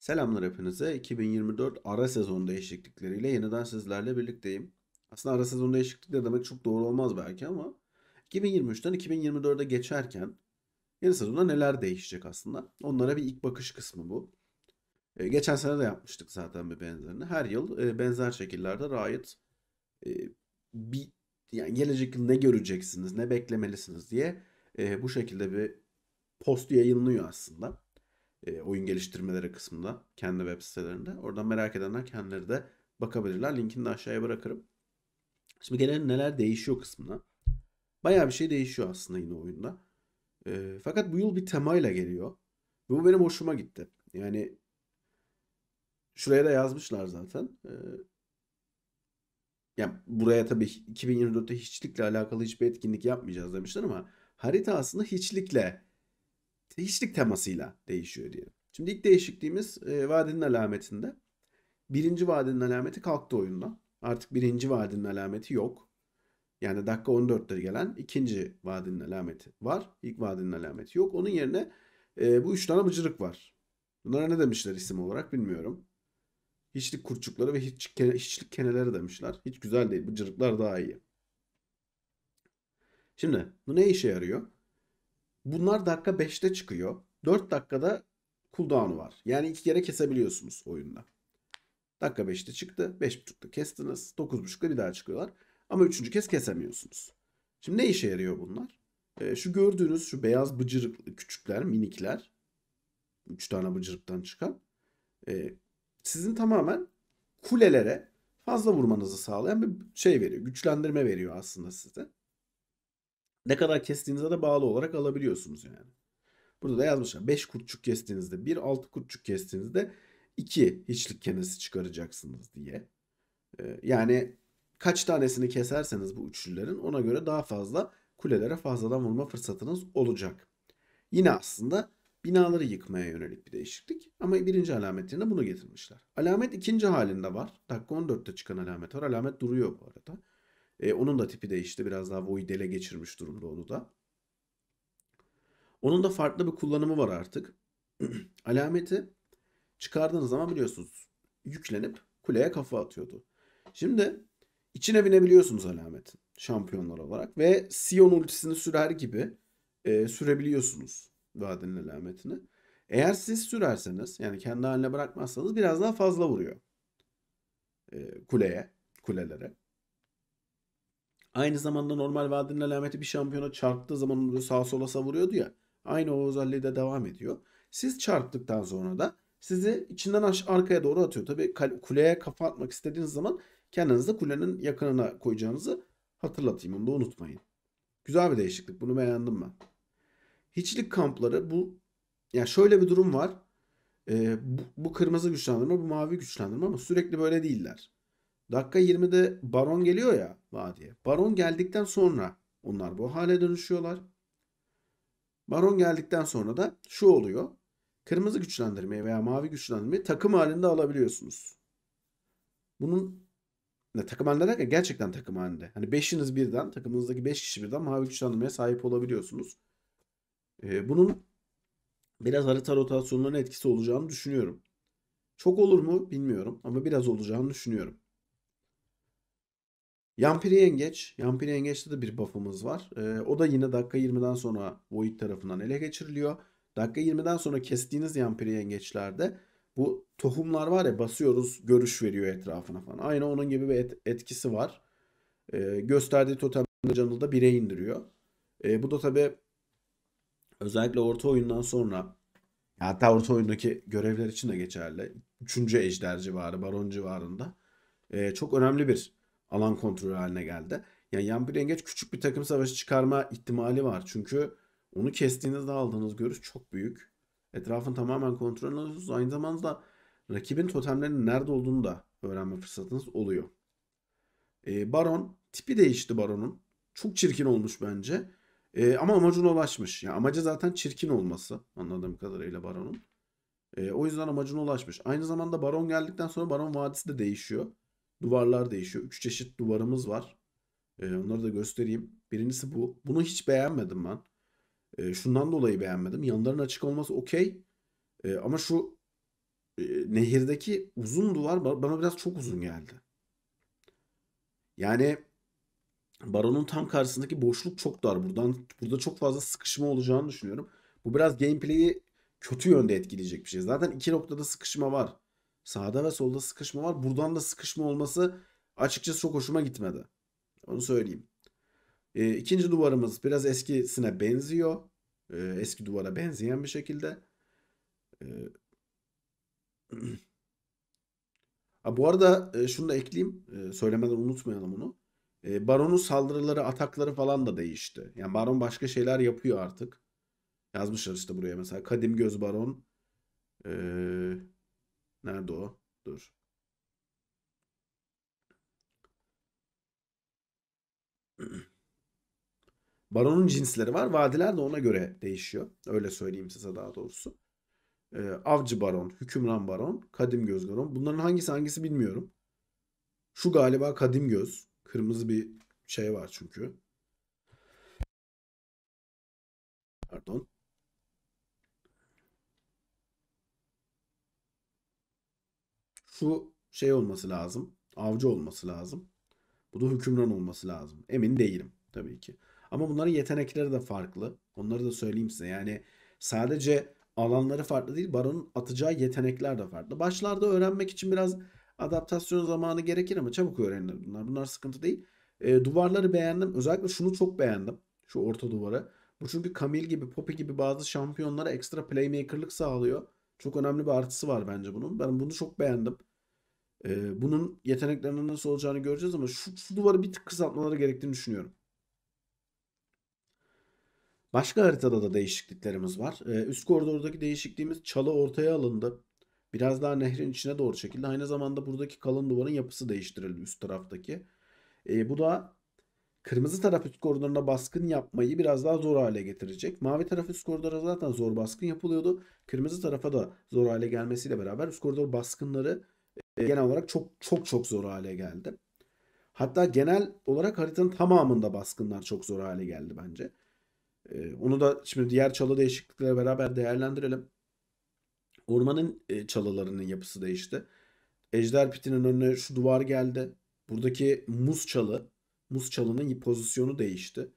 Selamlar hepinize. 2024 ara sezon değişiklikleriyle yeniden sizlerle birlikteyim. Aslında ara sezon değişiklik demek çok doğru olmaz belki ama 2023'ten 2024'e geçerken yeni sezonda neler değişecek aslında? Onlara bir ilk bakış kısmı bu. Ee, geçen sene de yapmıştık zaten bir benzerini. Her yıl e, benzer şekillerde Riot e, bir yani gelecek yıl ne göreceksiniz, ne beklemelisiniz diye e, bu şekilde bir post yayınlıyor aslında e, oyun geliştirmeleri kısmında kendi web sitelerinde. Oradan merak edenler kendileri de bakabilirler. Linkini de aşağıya bırakırım. Şimdi gelelim neler değişiyor kısmına. Bayağı bir şey değişiyor aslında yine oyunda. E, fakat bu yıl bir temayla geliyor. Ve bu benim hoşuma gitti. Yani şuraya da yazmışlar zaten. E, yani buraya tabii 2024'te hiçlikle alakalı hiçbir etkinlik yapmayacağız demişler ama harita aslında hiçlikle hiçlik temasıyla değişiyor diyelim. Şimdi ilk değişikliğimiz e, vadenin alametinde. Birinci vadenin alameti kalktı oyundan. Artık birinci vadenin alameti yok. Yani dakika 14'te gelen ikinci vadenin alameti var. İlk vadenin alameti yok. Onun yerine e, bu üç tane bıcırık var. Bunlara ne demişler isim olarak bilmiyorum. Hiçlik kurçukları ve hiç, hiçlik keneleri demişler. Hiç güzel değil. Bıcırıklar daha iyi. Şimdi bu ne işe yarıyor? Bunlar dakika 5'te çıkıyor. 4 dakikada cooldown'u var. Yani iki kere kesebiliyorsunuz oyunda. Dakika 5'te çıktı. 5.30'da kestiniz. 9.30'da bir daha çıkıyorlar. Ama üçüncü kez kesemiyorsunuz. Şimdi ne işe yarıyor bunlar? E, şu gördüğünüz şu beyaz bıcırık küçükler, minikler. 3 tane bıcırıktan çıkan. E, sizin tamamen kulelere fazla vurmanızı sağlayan bir şey veriyor. Güçlendirme veriyor aslında size. Ne kadar kestiğinize de bağlı olarak alabiliyorsunuz yani. Burada da yazmışlar 5 kurtçuk kestiğinizde 1, 6 kurtçuk kestiğinizde 2 hiçlik kenesi çıkaracaksınız diye. Ee, yani kaç tanesini keserseniz bu üçlülerin ona göre daha fazla kulelere fazladan vurma fırsatınız olacak. Yine aslında binaları yıkmaya yönelik bir değişiklik ama birinci alametlerine bunu getirmişler. Alamet ikinci halinde var. Dakika 14'te çıkan alamet var. Alamet duruyor bu arada. E, onun da tipi değişti. Biraz daha Void'e geçirmiş durumda onu da. Onun da farklı bir kullanımı var artık. Alameti çıkardığınız zaman biliyorsunuz yüklenip kuleye kafa atıyordu. Şimdi içine binebiliyorsunuz alametin şampiyonlar olarak ve Sion ultisini sürer gibi e, sürebiliyorsunuz vadenin alametini. Eğer siz sürerseniz yani kendi haline bırakmazsanız biraz daha fazla vuruyor e, kuleye, kulelere. Aynı zamanda normal vadinin alameti bir şampiyona çarptığı zaman sağa sola savuruyordu ya. Aynı o özelliği de devam ediyor. Siz çarptıktan sonra da sizi içinden aş arkaya doğru atıyor. Tabi kuleye kafa atmak istediğiniz zaman kendinizi kulenin yakınına koyacağınızı hatırlatayım. Onu da unutmayın. Güzel bir değişiklik. Bunu beğendim ben. Hiçlik kampları bu yani şöyle bir durum var. Ee, bu, bu kırmızı güçlendirme, bu mavi güçlendirme ama sürekli böyle değiller. Dakika 20'de baron geliyor ya vadiye. Baron geldikten sonra onlar bu hale dönüşüyorlar. Baron geldikten sonra da şu oluyor. Kırmızı güçlendirmeyi veya mavi güçlendirmeyi takım halinde alabiliyorsunuz. Bunun ne takım halinde derken gerçekten takım halinde. Hani beşiniz birden takımınızdaki beş kişi birden mavi güçlendirmeye sahip olabiliyorsunuz. Ee, bunun biraz harita rotasyonlarına etkisi olacağını düşünüyorum. Çok olur mu bilmiyorum ama biraz olacağını düşünüyorum. Yampiri Yengeç. Yampiri Yengeç'te de bir buff'ımız var. Ee, o da yine dakika 20'den sonra Void tarafından ele geçiriliyor. Dakika 20'den sonra kestiğiniz Yampiri Yengeç'lerde bu tohumlar var ya basıyoruz görüş veriyor etrafına falan. Aynı onun gibi bir et, etkisi var. Ee, gösterdiği totem canlı da 1'e indiriyor. Ee, bu da tabi özellikle orta oyundan sonra hatta orta oyundaki görevler için de geçerli. 3. Ejder civarı, Baron civarında. Ee, çok önemli bir alan kontrolü haline geldi. Yani yan bir yengeç küçük bir takım savaşı çıkarma ihtimali var. Çünkü onu kestiğinizde aldığınız görüş çok büyük. Etrafın tamamen kontrol alıyorsunuz. Aynı zamanda rakibin totemlerinin nerede olduğunu da öğrenme fırsatınız oluyor. E, Baron tipi değişti Baron'un. Çok çirkin olmuş bence. E, ama amacına ulaşmış. Yani amacı zaten çirkin olması anladığım kadarıyla Baron'un. E, o yüzden amacına ulaşmış. Aynı zamanda Baron geldikten sonra Baron Vadisi de değişiyor duvarlar değişiyor. Üç çeşit duvarımız var. E, onları da göstereyim. Birincisi bu. Bunu hiç beğenmedim ben. E, şundan dolayı beğenmedim. Yanların açık olması okey. E, ama şu e, nehirdeki uzun duvar bana biraz çok uzun geldi. Yani baronun tam karşısındaki boşluk çok dar. Buradan burada çok fazla sıkışma olacağını düşünüyorum. Bu biraz gameplay'i kötü yönde etkileyecek bir şey. Zaten iki noktada sıkışma var. Sağda ve solda sıkışma var. Buradan da sıkışma olması açıkçası çok hoşuma gitmedi. Onu söyleyeyim. E, ikinci duvarımız biraz eskisine benziyor. E, eski duvara benzeyen bir şekilde. E, bu arada e, şunu da ekleyeyim. E, söylemeden unutmayalım onu. E, Baron'un saldırıları, atakları falan da değişti. Yani Baron başka şeyler yapıyor artık. Yazmışlar işte buraya mesela. Kadim Göz Baron. Eee Nerede o? Dur. Baronun cinsleri var. Vadiler de ona göre değişiyor. Öyle söyleyeyim size daha doğrusu. Ee, avcı baron, hükümran baron, kadim göz baron. Bunların hangisi hangisi bilmiyorum. Şu galiba kadim göz. Kırmızı bir şey var çünkü. Pardon. şu şey olması lazım. Avcı olması lazım. Bu da hükümran olması lazım. Emin değilim tabii ki. Ama bunların yetenekleri de farklı. Onları da söyleyeyim size. Yani sadece alanları farklı değil. Baron'un atacağı yetenekler de farklı. Başlarda öğrenmek için biraz adaptasyon zamanı gerekir ama çabuk öğrenilir bunlar. Bunlar sıkıntı değil. E, duvarları beğendim. Özellikle şunu çok beğendim. Şu orta duvarı. Bu çünkü Camille gibi, Poppy gibi bazı şampiyonlara ekstra playmaker'lık sağlıyor. Çok önemli bir artısı var bence bunun. Ben bunu çok beğendim. E, bunun yeteneklerinin nasıl olacağını göreceğiz ama şu, şu duvarı bir tık kısaltmaları gerektiğini düşünüyorum. Başka haritada da değişikliklerimiz var. Ee, üst koridordaki değişikliğimiz çalı ortaya alındı. Biraz daha nehrin içine doğru çekildi. Aynı zamanda buradaki kalın duvarın yapısı değiştirildi üst taraftaki. Ee, bu da kırmızı taraf üst koridoruna baskın yapmayı biraz daha zor hale getirecek. Mavi taraf üst koridora zaten zor baskın yapılıyordu. Kırmızı tarafa da zor hale gelmesiyle beraber üst koridor baskınları e, genel olarak çok çok çok zor hale geldi. Hatta genel olarak haritanın tamamında baskınlar çok zor hale geldi bence. E, onu da şimdi diğer çalı değişikliklere beraber değerlendirelim. Ormanın e, çalılarının yapısı değişti. Ejder Piti'nin önüne şu duvar geldi. Buradaki muz çalı, muz çalının pozisyonu değişti.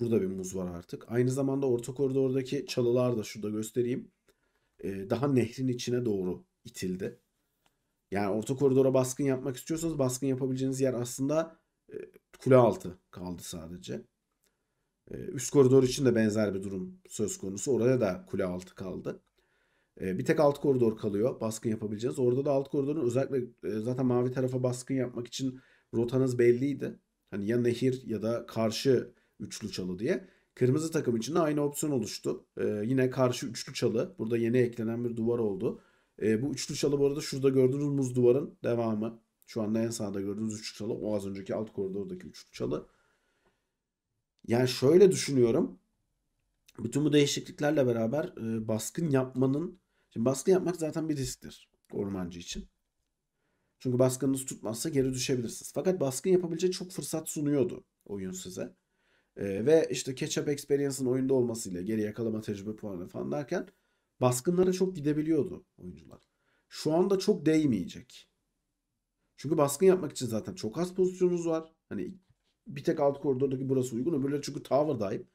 Burada bir muz var artık. Aynı zamanda orta koridordaki çalılar da şurada göstereyim. Daha nehrin içine doğru itildi. Yani orta koridora baskın yapmak istiyorsanız baskın yapabileceğiniz yer aslında e, kule altı kaldı sadece. E, üst koridor için de benzer bir durum söz konusu. Orada da kule altı kaldı. E, bir tek alt koridor kalıyor baskın yapabileceğiniz. Orada da alt koridorun özellikle e, zaten mavi tarafa baskın yapmak için rotanız belliydi. Hani ya nehir ya da karşı üçlü çalı diye. Kırmızı takım için de aynı opsiyon oluştu. Ee, yine karşı üçlü çalı. Burada yeni eklenen bir duvar oldu. E, bu üçlü çalı bu arada şurada gördüğünüz muz duvarın devamı. Şu anda en sağda gördüğünüz üçlü çalı o az önceki alt koridordaki üçlü çalı. Yani şöyle düşünüyorum. Bütün bu değişikliklerle beraber e, baskın yapmanın Şimdi baskın yapmak zaten bir risktir ormancı için. Çünkü baskınınız tutmazsa geri düşebilirsiniz. Fakat baskın yapabilecek çok fırsat sunuyordu oyun size. Ee, ve işte catch-up experience'ın oyunda olmasıyla geri yakalama tecrübe puanı falan derken baskınlara çok gidebiliyordu oyuncular. Şu anda çok değmeyecek. Çünkü baskın yapmak için zaten çok az pozisyonunuz var. Hani bir tek alt koridordaki burası uygun. Öbürleri çünkü tower dayıp.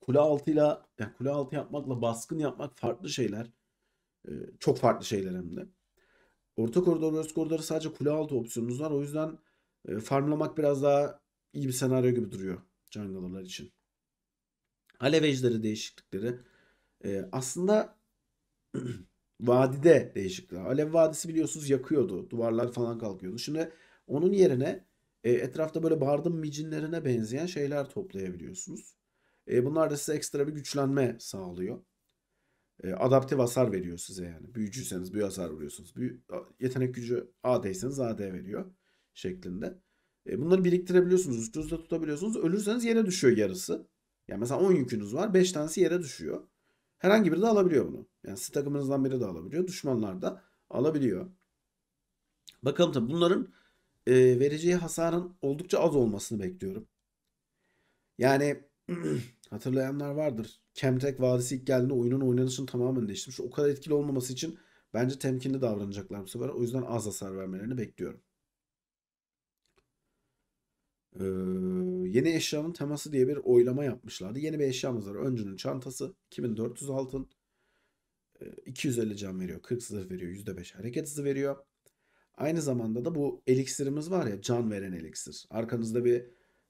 Kule altıyla yani kule altı yapmakla baskın yapmak farklı şeyler. Ee, çok farklı şeyler hem de. Orta koridor, üst koridorda sadece kule altı opsiyonunuz var. O yüzden e, farmlamak biraz daha iyi bir senaryo gibi duruyor jungler'lar için. Alev değişiklikleri. E, aslında vadide değişiklikler. Alev Vadisi biliyorsunuz yakıyordu. Duvarlar falan kalkıyordu. Şimdi onun yerine e, etrafta böyle bardım micinlerine benzeyen şeyler toplayabiliyorsunuz. E, bunlar da size ekstra bir güçlenme sağlıyor. E, adaptif hasar veriyor size yani. Büyücüyseniz büyü hasar vuruyorsunuz. Büyü, yetenek gücü AD'yseniz AD veriyor şeklinde. E, bunları biriktirebiliyorsunuz. Üstünüzde tutabiliyorsunuz. Ölürseniz yere düşüyor yarısı. Yani mesela 10 yükünüz var. 5 tanesi yere düşüyor. Herhangi biri de alabiliyor bunu. Yani siz takımınızdan biri de alabiliyor. Düşmanlar da alabiliyor. Bakalım tabi bunların e, vereceği hasarın oldukça az olmasını bekliyorum. Yani hatırlayanlar vardır. Kemtek Vadisi ilk geldiğinde oyunun oynanışını tamamen değiştirmiş. O kadar etkili olmaması için bence temkinli davranacaklar bu sefer. O yüzden az hasar vermelerini bekliyorum. Ee, yeni eşyanın teması diye bir oylama yapmışlardı. Yeni bir eşyamız var. Öncünün çantası 2400 altın. 250 ee, can veriyor. 40 zırh veriyor. %5 hareket hızı veriyor. Aynı zamanda da bu eliksirimiz var ya can veren eliksir. Arkanızda bir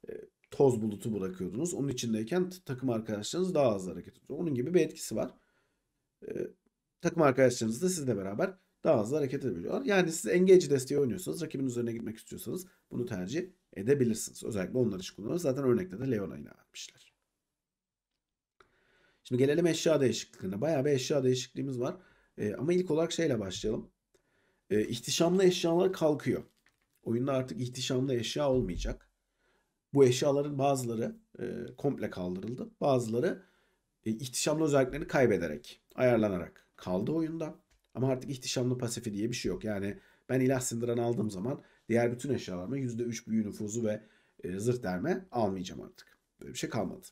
e, toz bulutu bırakıyordunuz. Onun içindeyken takım arkadaşlarınız daha az hareket ediyor. Onun gibi bir etkisi var. Ee, takım arkadaşlarınız da sizle beraber daha hızlı hareket edebiliyorlar. Yani siz engage desteği oynuyorsanız rakibin üzerine gitmek istiyorsanız bunu tercih edebilirsiniz. Özellikle onlar için kullanıyoruz. Zaten örnekte de Leona yine Şimdi gelelim eşya değişikliğine. Bayağı bir eşya değişikliğimiz var. E, ama ilk olarak şeyle başlayalım. E, ihtişamlı eşyalar kalkıyor. Oyunda artık ihtişamlı eşya olmayacak. Bu eşyaların bazıları e, komple kaldırıldı. Bazıları e, ihtişamlı özelliklerini kaybederek, ayarlanarak kaldı oyunda. Ama artık ihtişamlı pasifi diye bir şey yok. Yani ben ilah sindiran aldığım zaman diğer bütün eşyalarımı %3 büyü nüfuzu ve e, zırh derme almayacağım artık. Böyle bir şey kalmadı.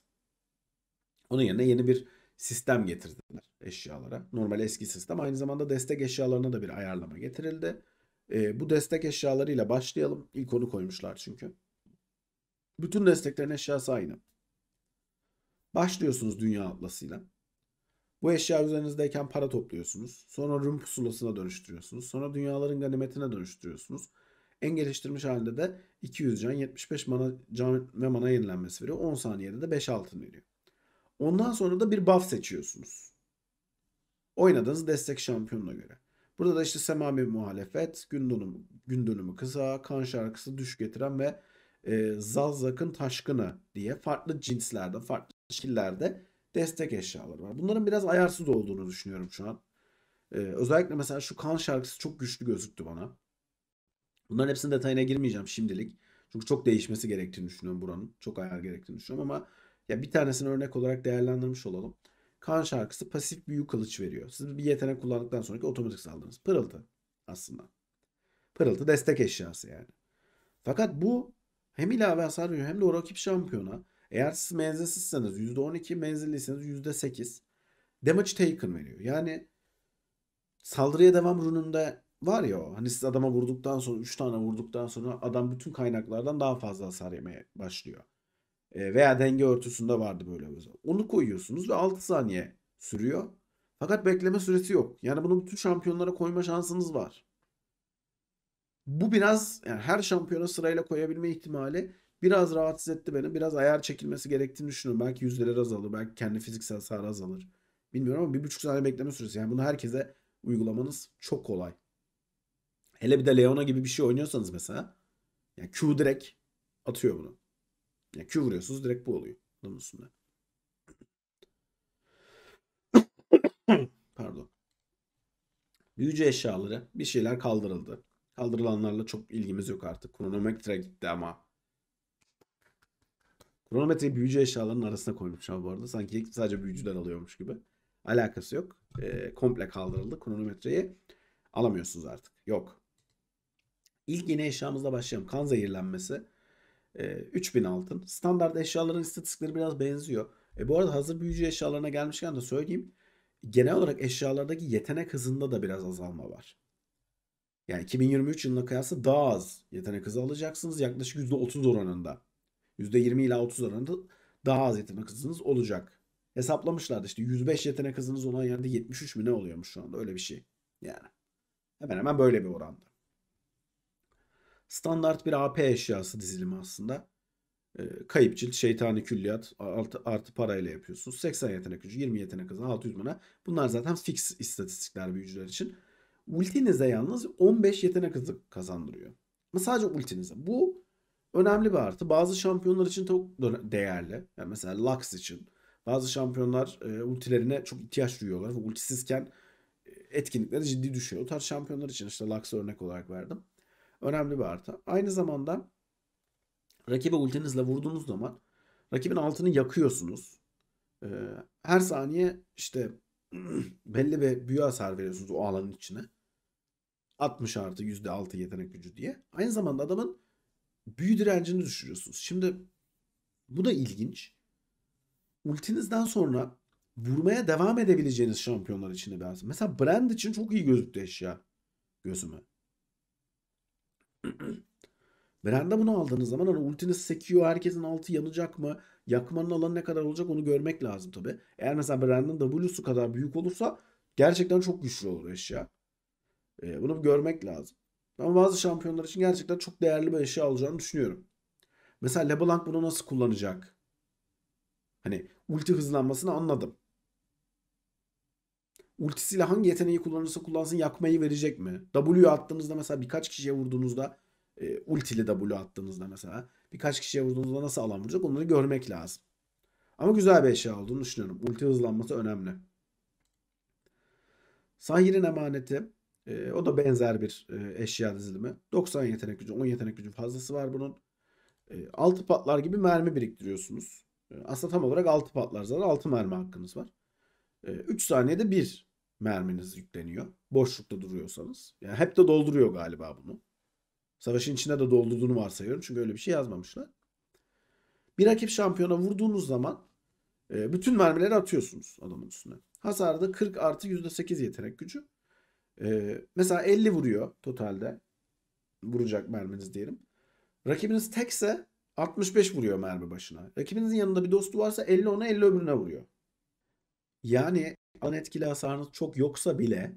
Onun yerine yeni bir sistem getirdiler eşyalara. Normal eski sistem. Aynı zamanda destek eşyalarına da bir ayarlama getirildi. E, bu destek eşyalarıyla başlayalım. İlk onu koymuşlar çünkü. Bütün desteklerin eşyası aynı. Başlıyorsunuz dünya atlasıyla. Bu eşya üzerinizdeyken para topluyorsunuz. Sonra Rum pusulasına dönüştürüyorsunuz. Sonra dünyaların ganimetine dönüştürüyorsunuz. En geliştirmiş halinde de 200 can, 75 mana, can ve mana yenilenmesi veriyor. 10 saniyede de 5 altın veriyor. Ondan sonra da bir buff seçiyorsunuz. Oynadığınız destek şampiyonuna göre. Burada da işte semami muhalefet, gün dönümü, gün dönümü kısa, kan şarkısı düş getiren ve e, Zalzak'ın taşkını diye farklı cinslerde, farklı şekillerde destek eşyaları var. Bunların biraz ayarsız olduğunu düşünüyorum şu an. Ee, özellikle mesela şu kan şarkısı çok güçlü gözüktü bana. Bunların hepsinin detayına girmeyeceğim şimdilik. Çünkü çok değişmesi gerektiğini düşünüyorum buranın. Çok ayar gerektiğini düşünüyorum ama ya bir tanesini örnek olarak değerlendirmiş olalım. Kan şarkısı pasif büyü kılıç veriyor. Siz bir yetenek kullandıktan sonraki otomatik saldırınız. Pırıltı aslında. Pırıltı destek eşyası yani. Fakat bu hem ilave hasar veriyor hem de o rakip şampiyona eğer siz menzilsizseniz %12, menzilliyseniz %8 damage taken veriyor. Yani saldırıya devam rununda var ya o. Hani siz adama vurduktan sonra 3 tane vurduktan sonra adam bütün kaynaklardan daha fazla hasar yemeye başlıyor. E, veya denge örtüsünde vardı böyle mesela. Onu koyuyorsunuz ve 6 saniye sürüyor. Fakat bekleme süresi yok. Yani bunu bütün şampiyonlara koyma şansınız var. Bu biraz yani her şampiyona sırayla koyabilme ihtimali biraz rahatsız etti beni. Biraz ayar çekilmesi gerektiğini düşünüyorum. Belki yüzdeleri azalır. Belki kendi fiziksel hasarı azalır. Bilmiyorum ama bir buçuk saniye bekleme süresi. Yani bunu herkese uygulamanız çok kolay. Hele bir de Leona gibi bir şey oynuyorsanız mesela. Yani Q direkt atıyor bunu. Yani Q vuruyorsunuz direkt bu oluyor. Bunun üstünde. Pardon. Büyücü eşyaları bir şeyler kaldırıldı. Kaldırılanlarla çok ilgimiz yok artık. Kronometre gitti ama Kronometreyi büyücü eşyalarının arasına koymuşlar bu arada. Sanki sadece büyücüler alıyormuş gibi. Alakası yok. E, komple kaldırıldı. Kronometreyi alamıyorsunuz artık. Yok. İlk yeni eşyamızla başlayalım. Kan zehirlenmesi. E, ee, 3000 altın. Standart eşyaların istatistikleri biraz benziyor. E, bu arada hazır büyücü eşyalarına gelmişken de söyleyeyim. Genel olarak eşyalardaki yetenek hızında da biraz azalma var. Yani 2023 yılına kıyasla daha az yetenek hızı alacaksınız. Yaklaşık %30 oranında %20 ila 30 arasında daha az yetenek hızınız olacak. Hesaplamışlardı işte 105 yetenek hızınız olan yerde 73 mi ne oluyormuş şu anda öyle bir şey. Yani hemen hemen böyle bir oranda. Standart bir AP eşyası dizilimi aslında. E, kayıp cilt, şeytani külliyat artı, artı parayla yapıyorsunuz. 80 yetenek gücü, 20 yetenek hızı, 600 mana. Bunlar zaten fix istatistikler büyücüler için. Ultinize yalnız 15 yetenek hızı kazandırıyor. Ama sadece ultinize. Bu önemli bir artı. Bazı şampiyonlar için çok değerli. Yani mesela Lux için. Bazı şampiyonlar e, ultilerine çok ihtiyaç duyuyorlar ve ultisizken e, etkinlikleri ciddi düşüyor. O tarz şampiyonlar için işte Lux örnek olarak verdim. Önemli bir artı. Aynı zamanda rakibe ultinizle vurduğunuz zaman rakibin altını yakıyorsunuz. Ee, her saniye işte belli bir büyü hasar veriyorsunuz o alanın içine. 60 artı %6 yetenek gücü diye. Aynı zamanda adamın büyü direncini düşürüyorsunuz. Şimdi bu da ilginç. Ultinizden sonra vurmaya devam edebileceğiniz şampiyonlar içinde biraz. Mesela Brand için çok iyi gözüktü eşya gözüme. Brand'a bunu aldığınız zaman hani ultiniz sekiyor herkesin altı yanacak mı? Yakmanın alanı ne kadar olacak onu görmek lazım tabi. Eğer mesela Brand'ın W'su kadar büyük olursa gerçekten çok güçlü olur eşya. Ee, bunu görmek lazım. Ama bazı şampiyonlar için gerçekten çok değerli bir eşya olacağını düşünüyorum. Mesela LeBlanc bunu nasıl kullanacak? Hani ulti hızlanmasını anladım. Ultisiyle hangi yeteneği kullanırsa kullansın yakmayı verecek mi? W attığınızda mesela birkaç kişiye vurduğunuzda e, ultili W attığınızda mesela birkaç kişiye vurduğunuzda nasıl alan vuracak onları görmek lazım. Ama güzel bir eşya olduğunu düşünüyorum. Ulti hızlanması önemli. Sahir'in emaneti e, o da benzer bir e, eşya dizilimi. 90 yetenek gücü, 10 yetenek gücü fazlası var bunun. E, ee, 6 patlar gibi mermi biriktiriyorsunuz. E, aslında tam olarak 6 patlar zaten 6 mermi hakkınız var. E, 3 saniyede 1 merminiz yükleniyor. Boşlukta duruyorsanız. Yani hep de dolduruyor galiba bunu. Savaşın içine de doldurduğunu varsayıyorum. Çünkü öyle bir şey yazmamışlar. Bir rakip şampiyona vurduğunuz zaman e, bütün mermileri atıyorsunuz adamın üstüne. Hasarda 40 artı %8 yetenek gücü. Ee, mesela 50 vuruyor totalde. Vuracak merminiz diyelim. Rakibiniz tekse 65 vuruyor mermi başına. Rakibinizin yanında bir dostu varsa 50 ona 50 öbürüne vuruyor. Yani alan etkili hasarınız çok yoksa bile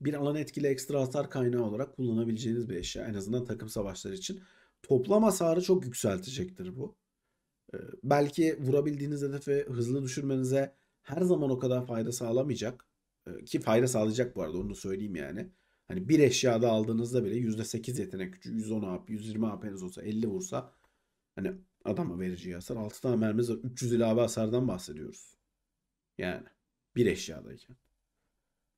bir alan etkili ekstra hasar kaynağı olarak kullanabileceğiniz bir eşya. En azından takım savaşları için. Toplam hasarı çok yükseltecektir bu. Ee, belki vurabildiğiniz hedefi hızlı düşürmenize her zaman o kadar fayda sağlamayacak. Ee, ki fayda sağlayacak bu arada onu söyleyeyim yani. Hani bir eşyada aldığınızda bile %8 yetenek gücü, 110 AP, 120 AP'niz olsa 50 vursa hani adama verici hasar. 6 tane mermimiz var. 300 ilave hasardan bahsediyoruz. Yani bir eşyadayken.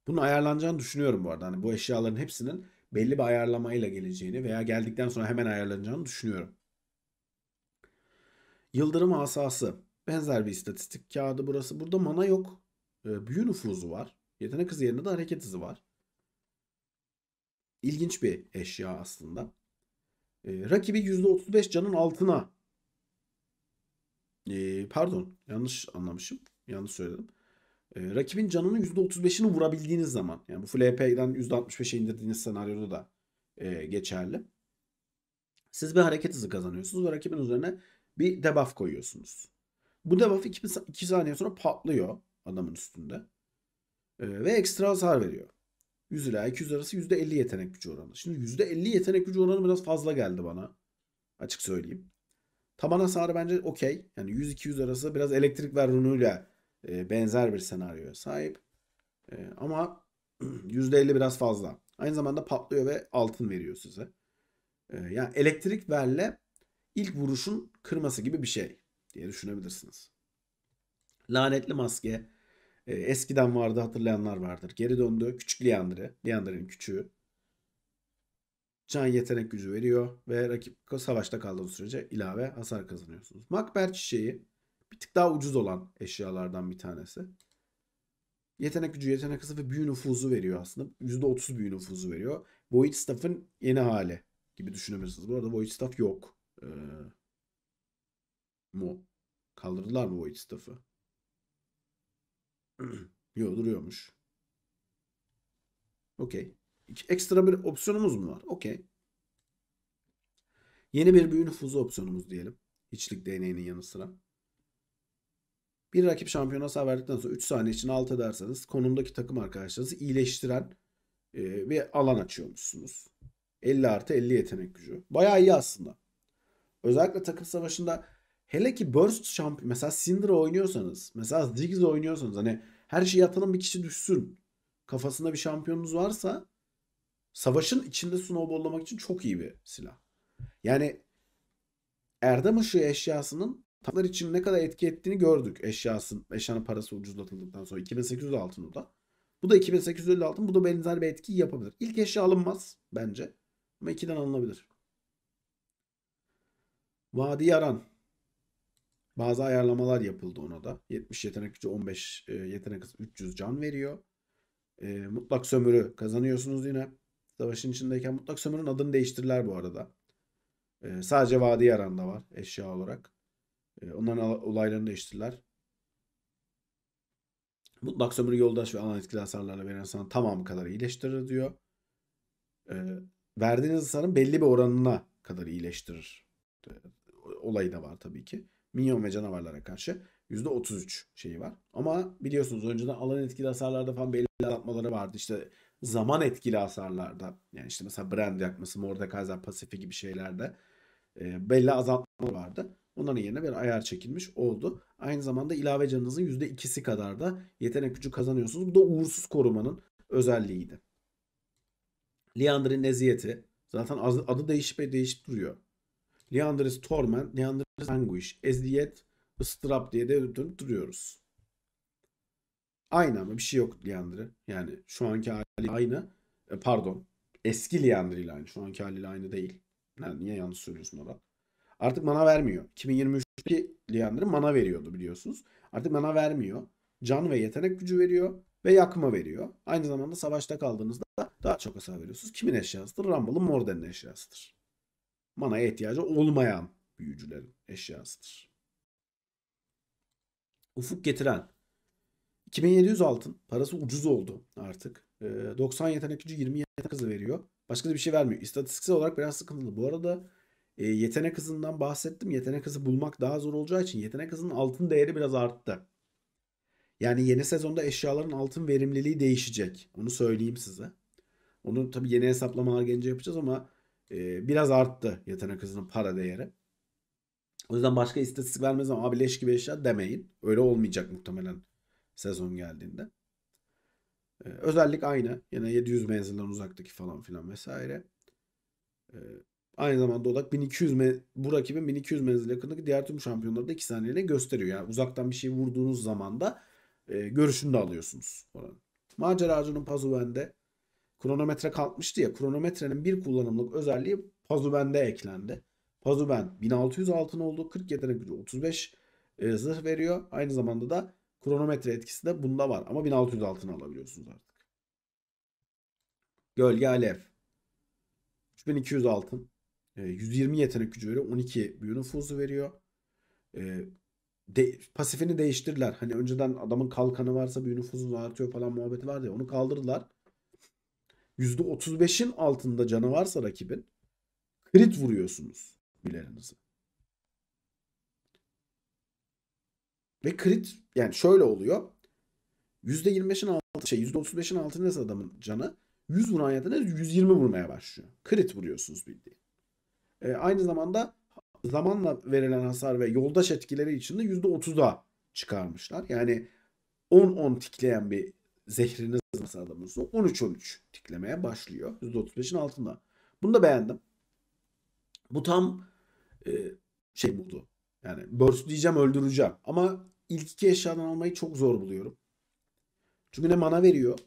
bunu ayarlanacağını düşünüyorum bu arada. Hani bu eşyaların hepsinin belli bir ayarlamayla geleceğini veya geldikten sonra hemen ayarlanacağını düşünüyorum. Yıldırım asası. Benzer bir istatistik kağıdı burası. Burada mana yok. Ee, büyü nüfuzu var. Yetenek hızı yerine de hareket hızı var. İlginç bir eşya aslında. Ee, rakibi %35 canın altına ee, pardon yanlış anlamışım. Yanlış söyledim. Ee, rakibin canının %35'ini vurabildiğiniz zaman yani bu full HP'den %65'e indirdiğiniz senaryoda da e, geçerli. Siz bir hareket hızı kazanıyorsunuz ve rakibin üzerine bir debuff koyuyorsunuz. Bu debuff 2 saniye sonra patlıyor adamın üstünde. Ee, ve ekstra hasar veriyor. 100 ila 200 arası %50 yetenek gücü oranı. Şimdi %50 yetenek gücü oranı biraz fazla geldi bana. Açık söyleyeyim. Taban hasarı bence okey. Yani 100-200 arası biraz elektrik ver runuyla e, benzer bir senaryoya sahip. E, ama %50 biraz fazla. Aynı zamanda patlıyor ve altın veriyor size. E, yani elektrik verle ilk vuruşun kırması gibi bir şey diye düşünebilirsiniz. Lanetli maske e, eskiden vardı hatırlayanlar vardır. Geri döndü. Küçük Liandre. Liandre'nin küçüğü. Can yetenek gücü veriyor ve rakip savaşta kaldığı sürece ilave hasar kazanıyorsunuz. Makber çiçeği bir tık daha ucuz olan eşyalardan bir tanesi. Yetenek gücü, yetenek hızı ve büyü nüfuzu veriyor aslında. %30 büyü nüfuzu veriyor. Void Staff'ın yeni hali gibi düşünebilirsiniz. Bu arada Void Staff yok. Ee, mu? Kaldırdılar mı Void Staff'ı? Yok duruyormuş. Okey. Ekstra bir opsiyonumuz mu var? Okey. Yeni bir büyü nüfuzu opsiyonumuz diyelim. Hiçlik deneyinin yanı sıra. Bir rakip şampiyona verdikten sonra 3 saniye için alt ederseniz konumdaki takım arkadaşlarınızı iyileştiren e, bir alan açıyormuşsunuz. 50 artı 50 yetenek gücü. Bayağı iyi aslında. Özellikle takım savaşında hele ki Burst şampiyon mesela Syndra oynuyorsanız mesela Ziggs oynuyorsanız hani her şeyi atalım bir kişi düşsün. Kafasında bir şampiyonunuz varsa savaşın içinde snowball'lamak için çok iyi bir silah. Yani Erdem Işığı eşyasının tanklar için ne kadar etki ettiğini gördük eşyasın, eşyanın parası ucuzlatıldıktan sonra. 2800 altın o da. Bu da 2850 altın. Bu da benzer bir etki yapabilir. İlk eşya alınmaz bence. Ama ikiden alınabilir. Vadi Yaran. Bazı ayarlamalar yapıldı ona da. 70 yetenek gücü 15 e, yetenek hızı 300 can veriyor. E, mutlak sömürü kazanıyorsunuz yine. Savaşın içindeyken mutlak sömürü'nün adını değiştirdiler bu arada. E, sadece Vadi Yaran'da var eşya olarak. E, onların olaylarını değiştirdiler. Mutlak sömürü yoldaş ve alan etkili hasarlarla veren sana tamamı kadar iyileştirir diyor. E, verdiğiniz hasarın belli bir oranına kadar iyileştirir. E, olayı da var tabii ki minyon ve canavarlara karşı %33 şeyi var. Ama biliyorsunuz önceden alan etkili hasarlarda falan belli atmaları vardı. İşte zaman etkili hasarlarda yani işte mesela brand yakması, Mordekaiser pasifi gibi şeylerde e, belli azaltmalar vardı. Onların yerine bir ayar çekilmiş oldu. Aynı zamanda ilave canınızın %2'si kadar da yetenek gücü kazanıyorsunuz. Bu da uğursuz korumanın özelliğiydi. Liandr'in eziyeti zaten adı değişip değişip duruyor. Leander torment, Leander anguish, eziyet, ıstırap diye de duruyoruz. Aynı ama bir şey yok Leander'ı. Yani şu anki hali aynı. E, pardon. Eski Leander ile aynı. Şu anki haliyle aynı değil. Yani niye yanlış söylüyorsun orada? Artık mana vermiyor. 2023'teki Leander mana veriyordu biliyorsunuz. Artık mana vermiyor. Can ve yetenek gücü veriyor ve yakma veriyor. Aynı zamanda savaşta kaldığınızda daha çok hasar veriyorsunuz. Kimin eşyasıdır? Rumble'ın Morden'in eşyasıdır mana ihtiyacı olmayan büyücülerin eşyasıdır. Ufuk getiren 2700 altın. Parası ucuz oldu artık. 90 ee, yetenekçi 20 yetenek hızı veriyor. Başka da bir şey vermiyor. İstatistiksel olarak biraz sıkıntılı. Bu arada e, yetenek hızından bahsettim. Yetenek hızı bulmak daha zor olacağı için yetenek hızının altın değeri biraz arttı. Yani yeni sezonda eşyaların altın verimliliği değişecek. Onu söyleyeyim size. Onu tabii yeni hesaplamalar gelince yapacağız ama ee, biraz arttı yetenek hızının para değeri. O yüzden başka istatistik vermez ama abi leş gibi eşya demeyin. Öyle olmayacak muhtemelen sezon geldiğinde. Ee, özellik aynı. Yine 700 menzilden uzaktaki falan filan vesaire. Ee, aynı zamanda odak 1200 me- bu rakibin 1200 menzil yakındaki diğer tüm şampiyonları da 2 saniyeyle gösteriyor. Yani uzaktan bir şey vurduğunuz zaman da e, görüşünü de alıyorsunuz. Oranın. Maceracının Pazuven'de Kronometre kalkmıştı ya. Kronometrenin bir kullanımlık özelliği Pazuben'de eklendi. Pazuben 1600 altın oldu. 40 yetenek gücü 35 e, zırh veriyor. Aynı zamanda da kronometre etkisi de bunda var. Ama 1600 altın alabiliyorsunuz artık. Gölge Alev. 3200 altın. E, 120 yetenek gücü veriyor. 12 büyü nüfusu veriyor. E, de, pasifini değiştirdiler. Hani önceden adamın kalkanı varsa büyü nüfusunu artıyor falan muhabbeti vardı ya. Onu kaldırdılar. %35'in altında canı varsa rakibin krit vuruyorsunuz bilerinizi. Ve krit yani şöyle oluyor. %25'in altı şey %35'in altındaysa adamın canı 100 vuran yerden 120 vurmaya başlıyor. Krit vuruyorsunuz bildiğin. E, aynı zamanda zamanla verilen hasar ve yoldaş etkileri için de %30'a çıkarmışlar. Yani 10-10 tikleyen bir zehriniz hızla adamın %13 13 tiklemeye başlıyor. %35'in altında. Bunu da beğendim. Bu tam e, şey modu. Yani burst diyeceğim öldüreceğim. Ama ilk iki eşyadan almayı çok zor buluyorum. Çünkü ne mana veriyor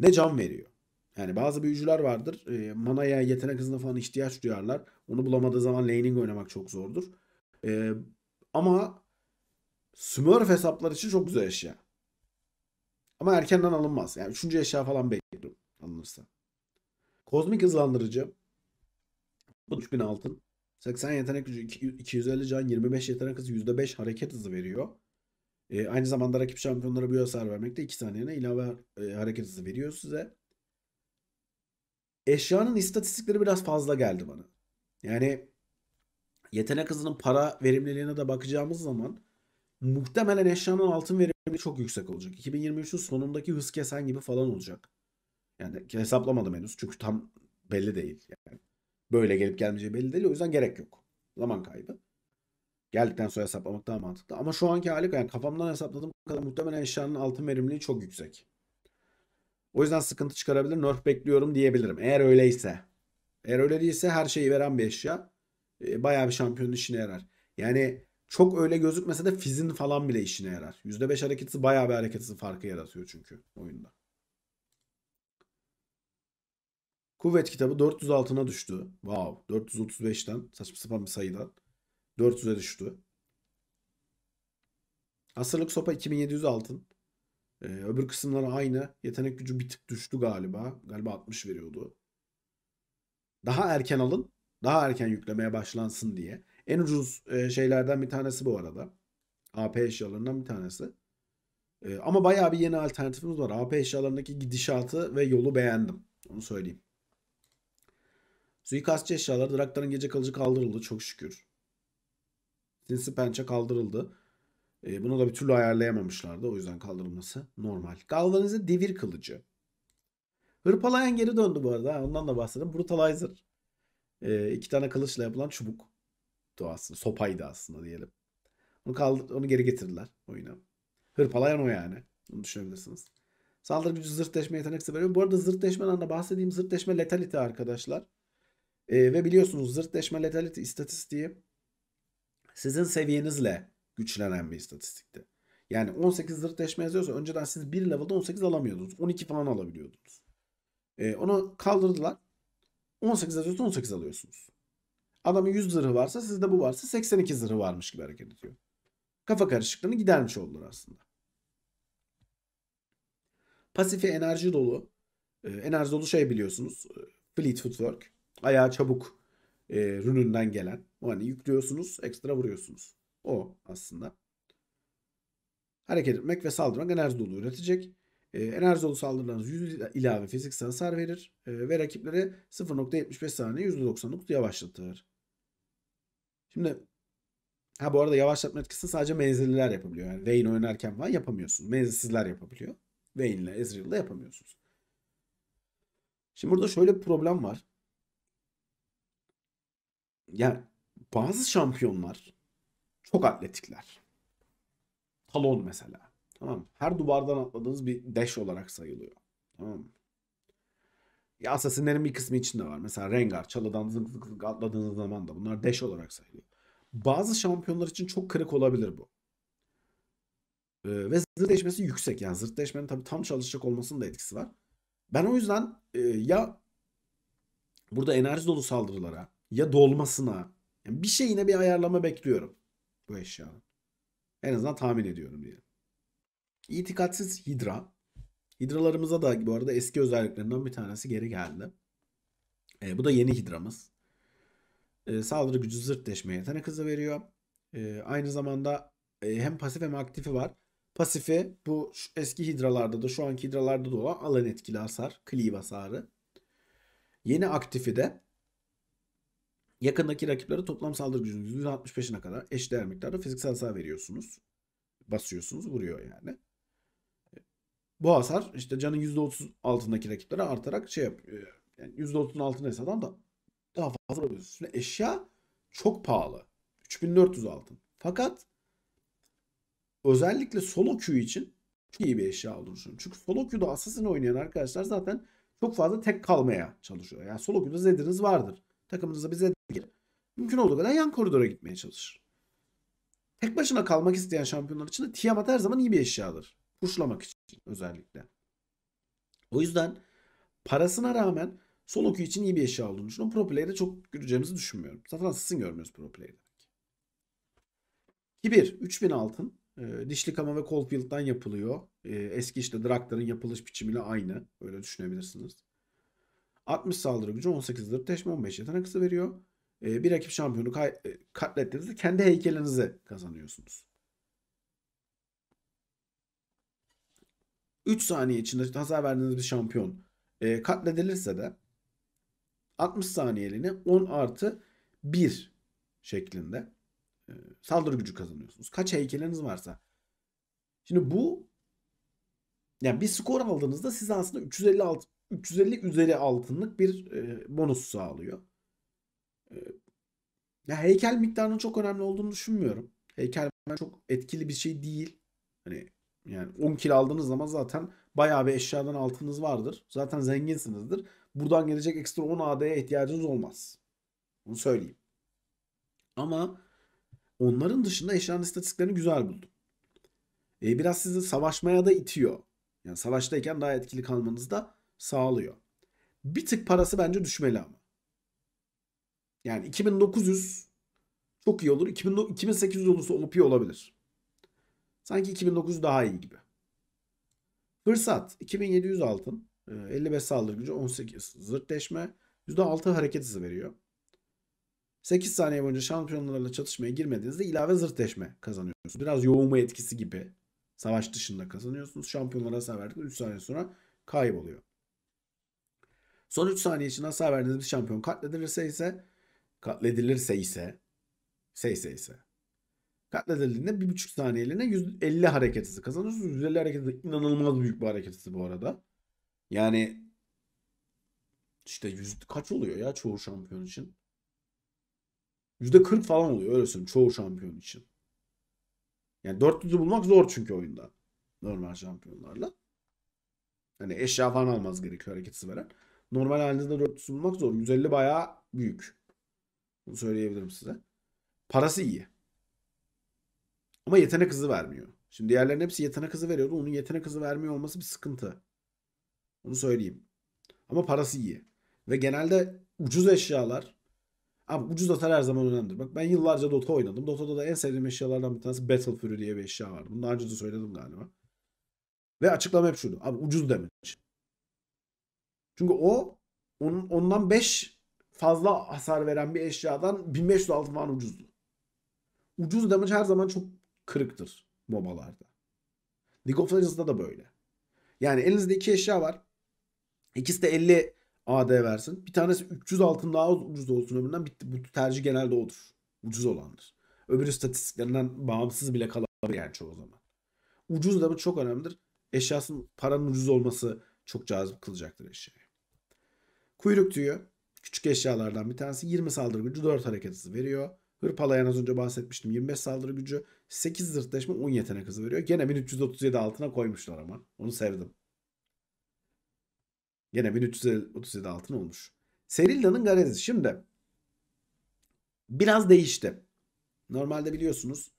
ne can veriyor. Yani bazı büyücüler vardır. E, manaya yetenek hızına falan ihtiyaç duyarlar. Onu bulamadığı zaman laning oynamak çok zordur. E, ama Smurf hesaplar için çok güzel eşya. Ama erkenden alınmaz. Yani üçüncü eşya falan bekliyorum alınırsa. Kozmik hızlandırıcı. 3000 altın. 80 yetenek gücü, 250 can, 25 yetenek hızı, %5 hareket hızı veriyor. E, aynı zamanda rakip şampiyonlara bir hasar vermekte 2 saniyene ilave e, hareket hızı veriyor size. Eşyanın istatistikleri biraz fazla geldi bana. Yani yetenek hızının para verimliliğine de bakacağımız zaman muhtemelen eşyanın altın verimli çok yüksek olacak. 2023'ün sonundaki hız kesen gibi falan olacak. Yani hesaplamadım henüz çünkü tam belli değil. Yani böyle gelip gelmeyeceği belli değil. O yüzden gerek yok. Zaman kaybı. Geldikten sonra hesaplamak daha mantıklı. Ama şu anki hali yani kafamdan hesapladığım kadar muhtemelen eşyanın altın verimliliği çok yüksek. O yüzden sıkıntı çıkarabilir. Nerf bekliyorum diyebilirim. Eğer öyleyse. Eğer öyle değilse her şeyi veren bir eşya. E, bayağı bir şampiyonun işine yarar. Yani çok öyle gözükmese de Fizz'in falan bile işine yarar. %5 hareketsiz bayağı bir hareketsiz farkı yaratıyor çünkü oyunda. Kuvvet kitabı 400 altına düştü. Wow. 435'ten saçma sapan bir sayıdan 400'e düştü. Asırlık sopa 2700 altın. Ee, öbür kısımları aynı. Yetenek gücü bir tık düştü galiba. Galiba 60 veriyordu. Daha erken alın. Daha erken yüklemeye başlansın diye. En ucuz e, şeylerden bir tanesi bu arada. AP eşyalarından bir tanesi. E, ama bayağı bir yeni alternatifimiz var. AP eşyalarındaki gidişatı ve yolu beğendim. Onu söyleyeyim. Suikastçı eşyalar drakların gece kalıcı kaldırıldı çok şükür. Sinsi pençe kaldırıldı. E, bunu da bir türlü ayarlayamamışlardı. O yüzden kaldırılması normal. Galvanize devir kılıcı. Hırpalayan geri döndü bu arada. Ondan da bahsedeyim. Brutalizer. E, iki tane kılıçla yapılan çubuk doğası. Sopaydı aslında diyelim. Onu, kaldı onu geri getirdiler oyuna. Hırpalayan o yani. Bunu düşünebilirsiniz. Saldırı gücü zırtleşme yeteneksi veriyor. Bu arada zırtleşme de bahsedeyim. Zırtleşme letality arkadaşlar. Ee, ve biliyorsunuz zırtleşme letality istatistiği sizin seviyenizle güçlenen bir istatistikti. Yani 18 zırtleşme yazıyorsa önceden siz bir level'da 18 alamıyordunuz. 12 falan alabiliyordunuz. Ee, onu kaldırdılar. 18 yazıyorsa 18 alıyorsunuz. Adamın 100 zırhı varsa sizde bu varsa 82 zırhı varmış gibi hareket ediyor. Kafa karışıklığını gidermiş oldular aslında. Pasifi enerji dolu. Ee, enerji dolu şey biliyorsunuz. E, fleet footwork. Ayağı çabuk e, rününden gelen. O hani yüklüyorsunuz ekstra vuruyorsunuz. O aslında. Hareket etmek ve saldırmak enerji dolu üretecek. E, enerji dolu saldırılarınız 100 ilave fiziksel hasar verir e, ve rakiplere 0.75 saniye %99 yavaşlatır. Şimdi ha bu arada yavaşlatma etkisini sadece menzilliler yapabiliyor. Yani Vayne oynarken falan yapamıyorsunuz. Menzilsizler yapabiliyor. Vayne ile Ezreal'la yapamıyorsunuz. Şimdi burada şöyle bir problem var. Yani bazı şampiyonlar çok atletikler. Talon mesela. Tamam Her duvardan atladığınız bir dash olarak sayılıyor. Tamam mı? Ya Assassin'lerin bir kısmı içinde var. Mesela Rengar çalıdan zık zık zık atladığınız zaman da bunlar dash olarak sayılıyor. Bazı şampiyonlar için çok kırık olabilir bu. Ee, ve zırt değişmesi yüksek. Yani zırt değişmenin tabii tam çalışacak olmasının da etkisi var. Ben o yüzden e, ya burada enerji dolu saldırılara ya dolmasına yani bir şeyine bir ayarlama bekliyorum bu eşyanın. En azından tahmin ediyorum diye. İtikatsiz Hidra Hidralarımıza da bu arada eski özelliklerinden bir tanesi geri geldi. E, bu da yeni hidramız. E, saldırı gücü zırtleşme yetenek hızı veriyor. E, aynı zamanda e, hem pasif hem aktifi var. Pasifi bu eski hidralarda da şu anki hidralarda da olan alan etkili hasar. Cleave hasarı. Yeni aktifi de yakındaki rakiplere toplam saldırı gücünüzün %65'ine kadar eşdeğer miktarda fiziksel hasar veriyorsunuz. Basıyorsunuz vuruyor yani bu hasar işte canın %30 altındaki rakiplere artarak şey yapıyor. E, yani %30'un altındaysa adam da daha fazla alıyorsun. Şimdi eşya çok pahalı. 3400 altın. Fakat özellikle solo queue için çok iyi bir eşya olduğunu düşünüyorum. Çünkü solo queue'da Assassin oynayan arkadaşlar zaten çok fazla tek kalmaya çalışıyor. Yani solo queue'da Zed'iniz vardır. Takımınıza bir Zed gelir. Mümkün olduğu kadar yan koridora gitmeye çalışır. Tek başına kalmak isteyen şampiyonlar için de Tiamat her zaman iyi bir eşyadır. Kuşlamak için özellikle. O yüzden parasına rağmen sol oku için iyi bir eşya olduğunu düşünüyorum. Pro player'e çok göreceğimizi düşünmüyorum. Zaten sizin görmüyoruz pro player'e. Kibir 3000 altın. E, dişli kama ve Coldfield'dan yapılıyor. E, eski işte drakların yapılış biçimiyle aynı. Öyle düşünebilirsiniz. 60 saldırı gücü 18 teşme 15 yetenek hızı veriyor. E, bir rakip şampiyonu kay- e, katlettiğinizde kendi heykelinizi kazanıyorsunuz. 3 saniye içinde hasar verdiğiniz bir şampiyon e, katledilirse de 60 saniyeliğine 10 artı 1 şeklinde e, saldırı gücü kazanıyorsunuz. Kaç heykeliniz varsa. Şimdi bu yani bir skor aldığınızda size aslında 350 alt, 350 üzeri altınlık bir e, bonus sağlıyor. E, ya heykel miktarının çok önemli olduğunu düşünmüyorum. Heykel çok etkili bir şey değil. Hani yani 10 kilo aldığınız zaman zaten bayağı bir eşyadan altınız vardır. Zaten zenginsinizdir. Buradan gelecek ekstra 10 AD'ye ihtiyacınız olmaz. Bunu söyleyeyim. Ama onların dışında eşyanın istatistiklerini güzel buldum. E, biraz sizi savaşmaya da itiyor. Yani savaştayken daha etkili kalmanızı da sağlıyor. Bir tık parası bence düşmeli ama. Yani 2900 çok iyi olur. 2800 olursa OP olabilir. Sanki 2009 daha iyi gibi. Fırsat 2700 altın, 55 e, saldırı gücü, 18 zırtleşme, %6 hareket hızı veriyor. 8 saniye boyunca şampiyonlarla çatışmaya girmediğinizde ilave zırtleşme kazanıyorsunuz. Biraz yoğunma etkisi gibi savaş dışında kazanıyorsunuz. Şampiyonlara hasar verdikten 3 saniye sonra kayboluyor. Son 3 saniye için hasar verdiğiniz bir şampiyon katledilirse ise katledilirse ise ise ise, ise katledildiğinde bir buçuk saniyeliğine 150 hareket hızı kazanıyorsunuz. 150 hareket hızı inanılmaz büyük bir hareket hızı bu arada. Yani işte yüz kaç oluyor ya çoğu şampiyon için? Yüzde 40 falan oluyor öyle söyleyeyim çoğu şampiyon için. Yani 400'ü bulmak zor çünkü oyunda. Normal şampiyonlarla. Hani eşya falan almaz gerekiyor hareketsiz veren. Normal halinizde 400'ü bulmak zor. 150 bayağı büyük. Bunu söyleyebilirim size. Parası iyi. Ama yetenek hızı vermiyor. Şimdi diğerlerinin hepsi yetenek hızı veriyordu. Onun yetenek hızı vermiyor olması bir sıkıntı. Onu söyleyeyim. Ama parası iyi. Ve genelde ucuz eşyalar Abi ucuz atar her zaman önemlidir. Bak ben yıllarca Dota oynadım. Dota'da da en sevdiğim eşyalardan bir tanesi Battle Fury diye bir eşya vardı. Bunu daha önce de söyledim galiba. Ve açıklama hep şuydu. Abi ucuz demek. Çünkü o onun, ondan 5 fazla hasar veren bir eşyadan 1500 altın falan ucuzdu. Ucuz damage her zaman çok kırıktır MOBA'larda. League of Legends'da da böyle. Yani elinizde iki eşya var. İkisi de 50 AD versin. Bir tanesi 300 altın daha ucuz olsun öbüründen. Bitti. Bu tercih genelde odur. Ucuz olandır. Öbürü statistiklerinden bağımsız bile kalabilir yani çoğu zaman. Ucuz da bu çok önemlidir. Eşyasının paranın ucuz olması çok cazip kılacaktır eşyayı. Kuyruk tüyü küçük eşyalardan bir tanesi 20 saldırı gücü 4 hareket hızı veriyor. Hırpalayan az önce bahsetmiştim. 25 saldırı gücü. 8 zırtlaşma 10 yetenek hızı veriyor. Gene 1337 altına koymuşlar ama. Onu sevdim. Gene 1337 altına olmuş. Serilla'nın garezi. Şimdi biraz değişti. Normalde biliyorsunuz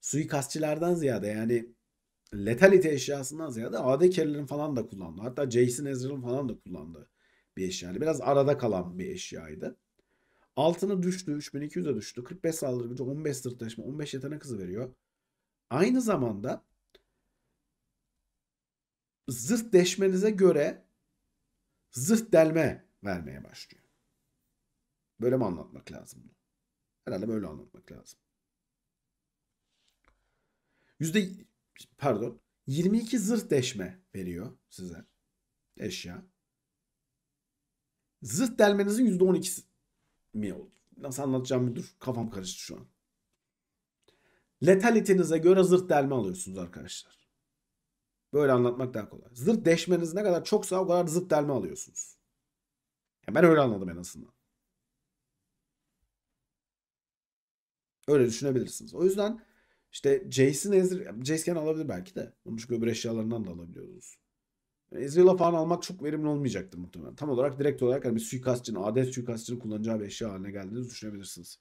suikastçilerden ziyade yani letalite eşyasından ziyade AD carry'lerin falan da kullandı. Hatta Jason Ezreal'ın falan da kullandığı bir eşya. Yani Biraz arada kalan bir eşyaydı. Altını düştü. 3200'e düştü. 45 saldırı gücü, 15 sırtlaşma, 15 yetenek hızı veriyor. Aynı zamanda zırh deşmenize göre zırh delme vermeye başlıyor. Böyle mi anlatmak lazım bunu? Herhalde böyle anlatmak lazım. Yüzde pardon 22 zırh deşme veriyor size eşya. Zırh delmenizin %12'si mi oldu? Nasıl anlatacağım dur kafam karıştı şu an. Letalitinize göre zırt delme alıyorsunuz arkadaşlar. Böyle anlatmak daha kolay. Zırt deşmeniz ne kadar çoksa o kadar zırt delme alıyorsunuz. Ya ben öyle anladım en azından. Öyle düşünebilirsiniz. O yüzden işte Jason Ezra, Jason alabilir belki de. Onun çünkü öbür eşyalarından da alabiliyoruz. Ezreal'a falan almak çok verimli olmayacaktı muhtemelen. Tam olarak direkt olarak hani bir suikastçının, adet suikastçının kullanacağı bir eşya haline geldiğini düşünebilirsiniz.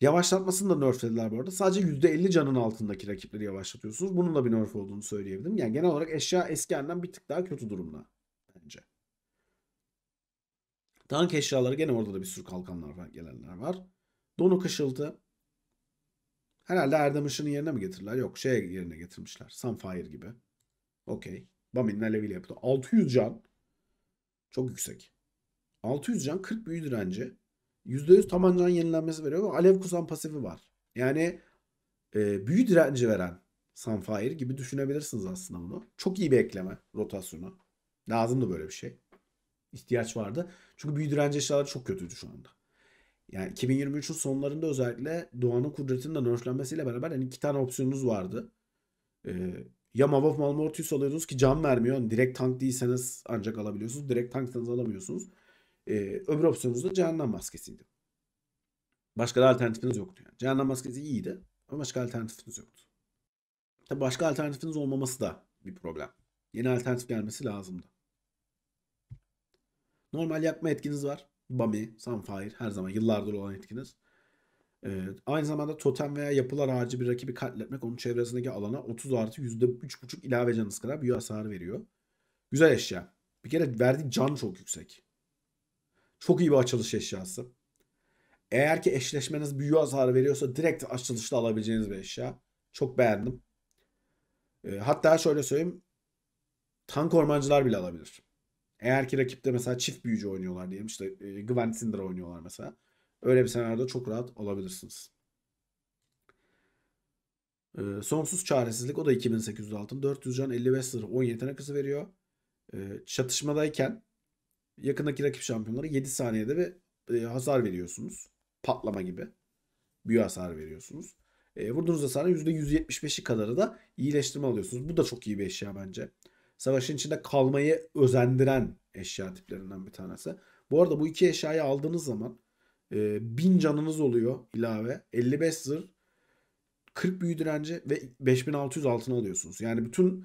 Yavaşlatmasını da nerflediler bu arada. Sadece %50 canın altındaki rakipleri yavaşlatıyorsunuz. Bunun da bir nerf olduğunu söyleyebilirim. Yani genel olarak eşya eski halinden bir tık daha kötü durumda bence. Tank eşyaları gene orada da bir sürü kalkanlar falan gelenler var. Donuk ışıltı. Herhalde Erdem Işın'ın yerine mi getirirler? Yok şey yerine getirmişler. Sunfire gibi. Okey. Bami'nin aleviyle yapıldı. 600 can çok yüksek. 600 can 40 büyü direnci. %100 can yenilenmesi veriyor ve alev kusan pasifi var. Yani e, büyü direnci veren Sunfire gibi düşünebilirsiniz aslında bunu. Çok iyi bir ekleme rotasyonu. Lazımdı böyle bir şey. İhtiyaç vardı. Çünkü büyü direnci eşyaları çok kötüydü şu anda. Yani 2023'ün sonlarında özellikle Doğan'ın kudretinin de nörflenmesiyle beraber hani iki tane opsiyonunuz vardı. Ee, ya Mav of Malmortius alıyorsunuz ki can vermiyor. Direkt tank değilseniz ancak alabiliyorsunuz. Direkt tanksanız alamıyorsunuz. Ee, öbür opsiyonunuz da Cehennem Maskesi'ydi. Başka da alternatifiniz yoktu yani. Cehennem Maskesi iyiydi ama başka alternatifiniz yoktu. Tabi başka alternatifiniz olmaması da bir problem. Yeni alternatif gelmesi lazımdı. Normal yakma etkiniz var. Bami, Sunfire her zaman yıllardır olan etkiniz aynı zamanda totem veya yapılar ağacı bir rakibi katletmek onun çevresindeki alana 30 artı %3.5 ilave canınız kadar büyü hasarı veriyor. Güzel eşya. Bir kere verdiği can çok yüksek. Çok iyi bir açılış eşyası. Eğer ki eşleşmeniz büyü hasarı veriyorsa direkt açılışta alabileceğiniz bir eşya. Çok beğendim. hatta şöyle söyleyeyim. Tank ormancılar bile alabilir. Eğer ki rakipte mesela çift büyücü oynuyorlar diyelim. işte e, Gwen oynuyorlar mesela. Öyle bir senaryoda çok rahat alabilirsiniz. Ee, sonsuz çaresizlik o da 2800 altın. 400 can 55 zırh 10 yetenek hızı veriyor. Ee, çatışmadayken yakındaki rakip şampiyonlara 7 saniyede bir e, hasar veriyorsunuz. Patlama gibi. Büyü hasar veriyorsunuz. E, vurduğunuz hasarın %175'i kadarı da iyileştirme alıyorsunuz. Bu da çok iyi bir eşya bence. Savaşın içinde kalmayı özendiren eşya tiplerinden bir tanesi. Bu arada bu iki eşyayı aldığınız zaman e, ee, 1000 canınız oluyor ilave. 55 zırh. 40 büyü direnci ve 5600 altına alıyorsunuz. Yani bütün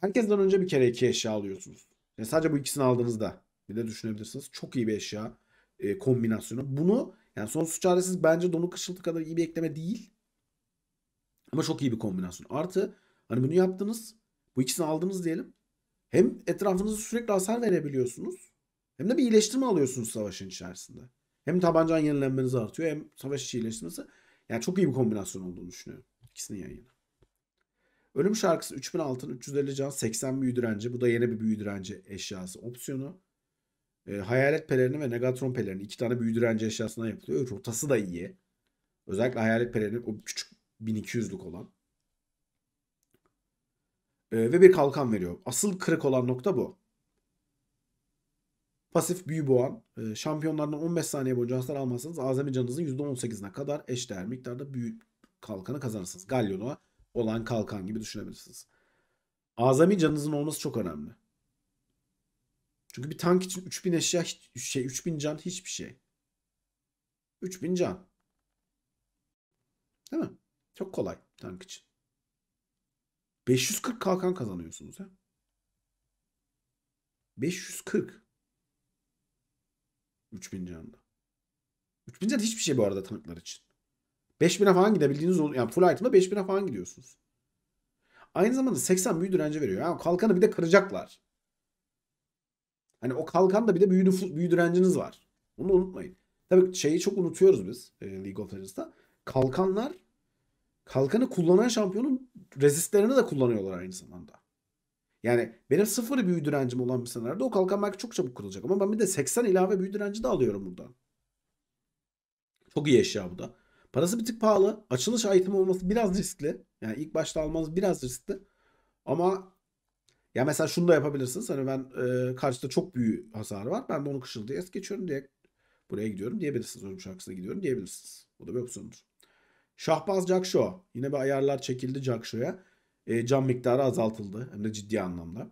herkesten önce bir kere iki eşya alıyorsunuz. Yani sadece bu ikisini aldığınızda bir de düşünebilirsiniz. Çok iyi bir eşya e, kombinasyonu. Bunu yani sonsuz çaresiz bence donuk ışıltı kadar iyi bir ekleme değil. Ama çok iyi bir kombinasyon. Artı hani bunu yaptınız. Bu ikisini aldınız diyelim. Hem etrafınızı sürekli hasar verebiliyorsunuz. Hem de bir iyileştirme alıyorsunuz savaşın içerisinde. Hem tabancan yenilenmenizi artıyor hem savaş içi iyileştirmesi. Yani çok iyi bir kombinasyon olduğunu düşünüyorum. İkisini yan yana. Ölüm şarkısı 3000 altın, 350 can, 80 büyü direnci. Bu da yeni bir büyü direnci eşyası opsiyonu. E, hayalet pelerini ve negatron pelerini iki tane büyü direnci eşyasından yapılıyor. Rotası da iyi. Özellikle hayalet pelerini o küçük 1200'lük olan. E, ve bir kalkan veriyor. Asıl kırık olan nokta bu. Pasif büyü boğan e, şampiyonlardan 15 saniye boyunca hasar almazsanız azami canınızın %18'ine kadar eşdeğer miktarda büyü kalkanı kazanırsınız. Galyon'a olan kalkan gibi düşünebilirsiniz. Azami canınızın olması çok önemli. Çünkü bir tank için 3000 eşya hiç, şey 3000 can hiçbir şey. 3000 can. Değil mi? Çok kolay tank için. 540 kalkan kazanıyorsunuz ya. 540. 3000 canda. 3000 can hiçbir şey bu arada tanıklar için. 5000'e falan gidebildiğiniz oluyor. Yani full item'da 5000'e falan gidiyorsunuz. Aynı zamanda 80 büyü direnci veriyor. Yani kalkanı bir de kıracaklar. Hani o kalkanda bir de büyü, büyü direnciniz var. Bunu unutmayın. Tabii şeyi çok unutuyoruz biz e, League of Legends'ta. Kalkanlar kalkanı kullanan şampiyonun rezistlerini de kullanıyorlar aynı zamanda. Yani benim sıfır büyü direncim olan bir senaryoda o kalkan belki çok çabuk kırılacak. Ama ben bir de 80 ilave büyü direnci de alıyorum buradan. Çok iyi eşya bu da. Parası bir tık pahalı. Açılış item olması biraz riskli. Yani ilk başta almanız biraz riskli. Ama ya mesela şunu da yapabilirsiniz. Hani ben e, karşıda çok büyük hasar var. Ben de onu kışıl diye es geçiyorum diye buraya gidiyorum diyebilirsiniz. Ölüm şarkısına gidiyorum diyebilirsiniz. Bu da bir opsiyondur. Şahbaz Cakşo. Yine bir ayarlar çekildi Cakşo'ya e, cam miktarı azaltıldı. Hem de ciddi anlamda.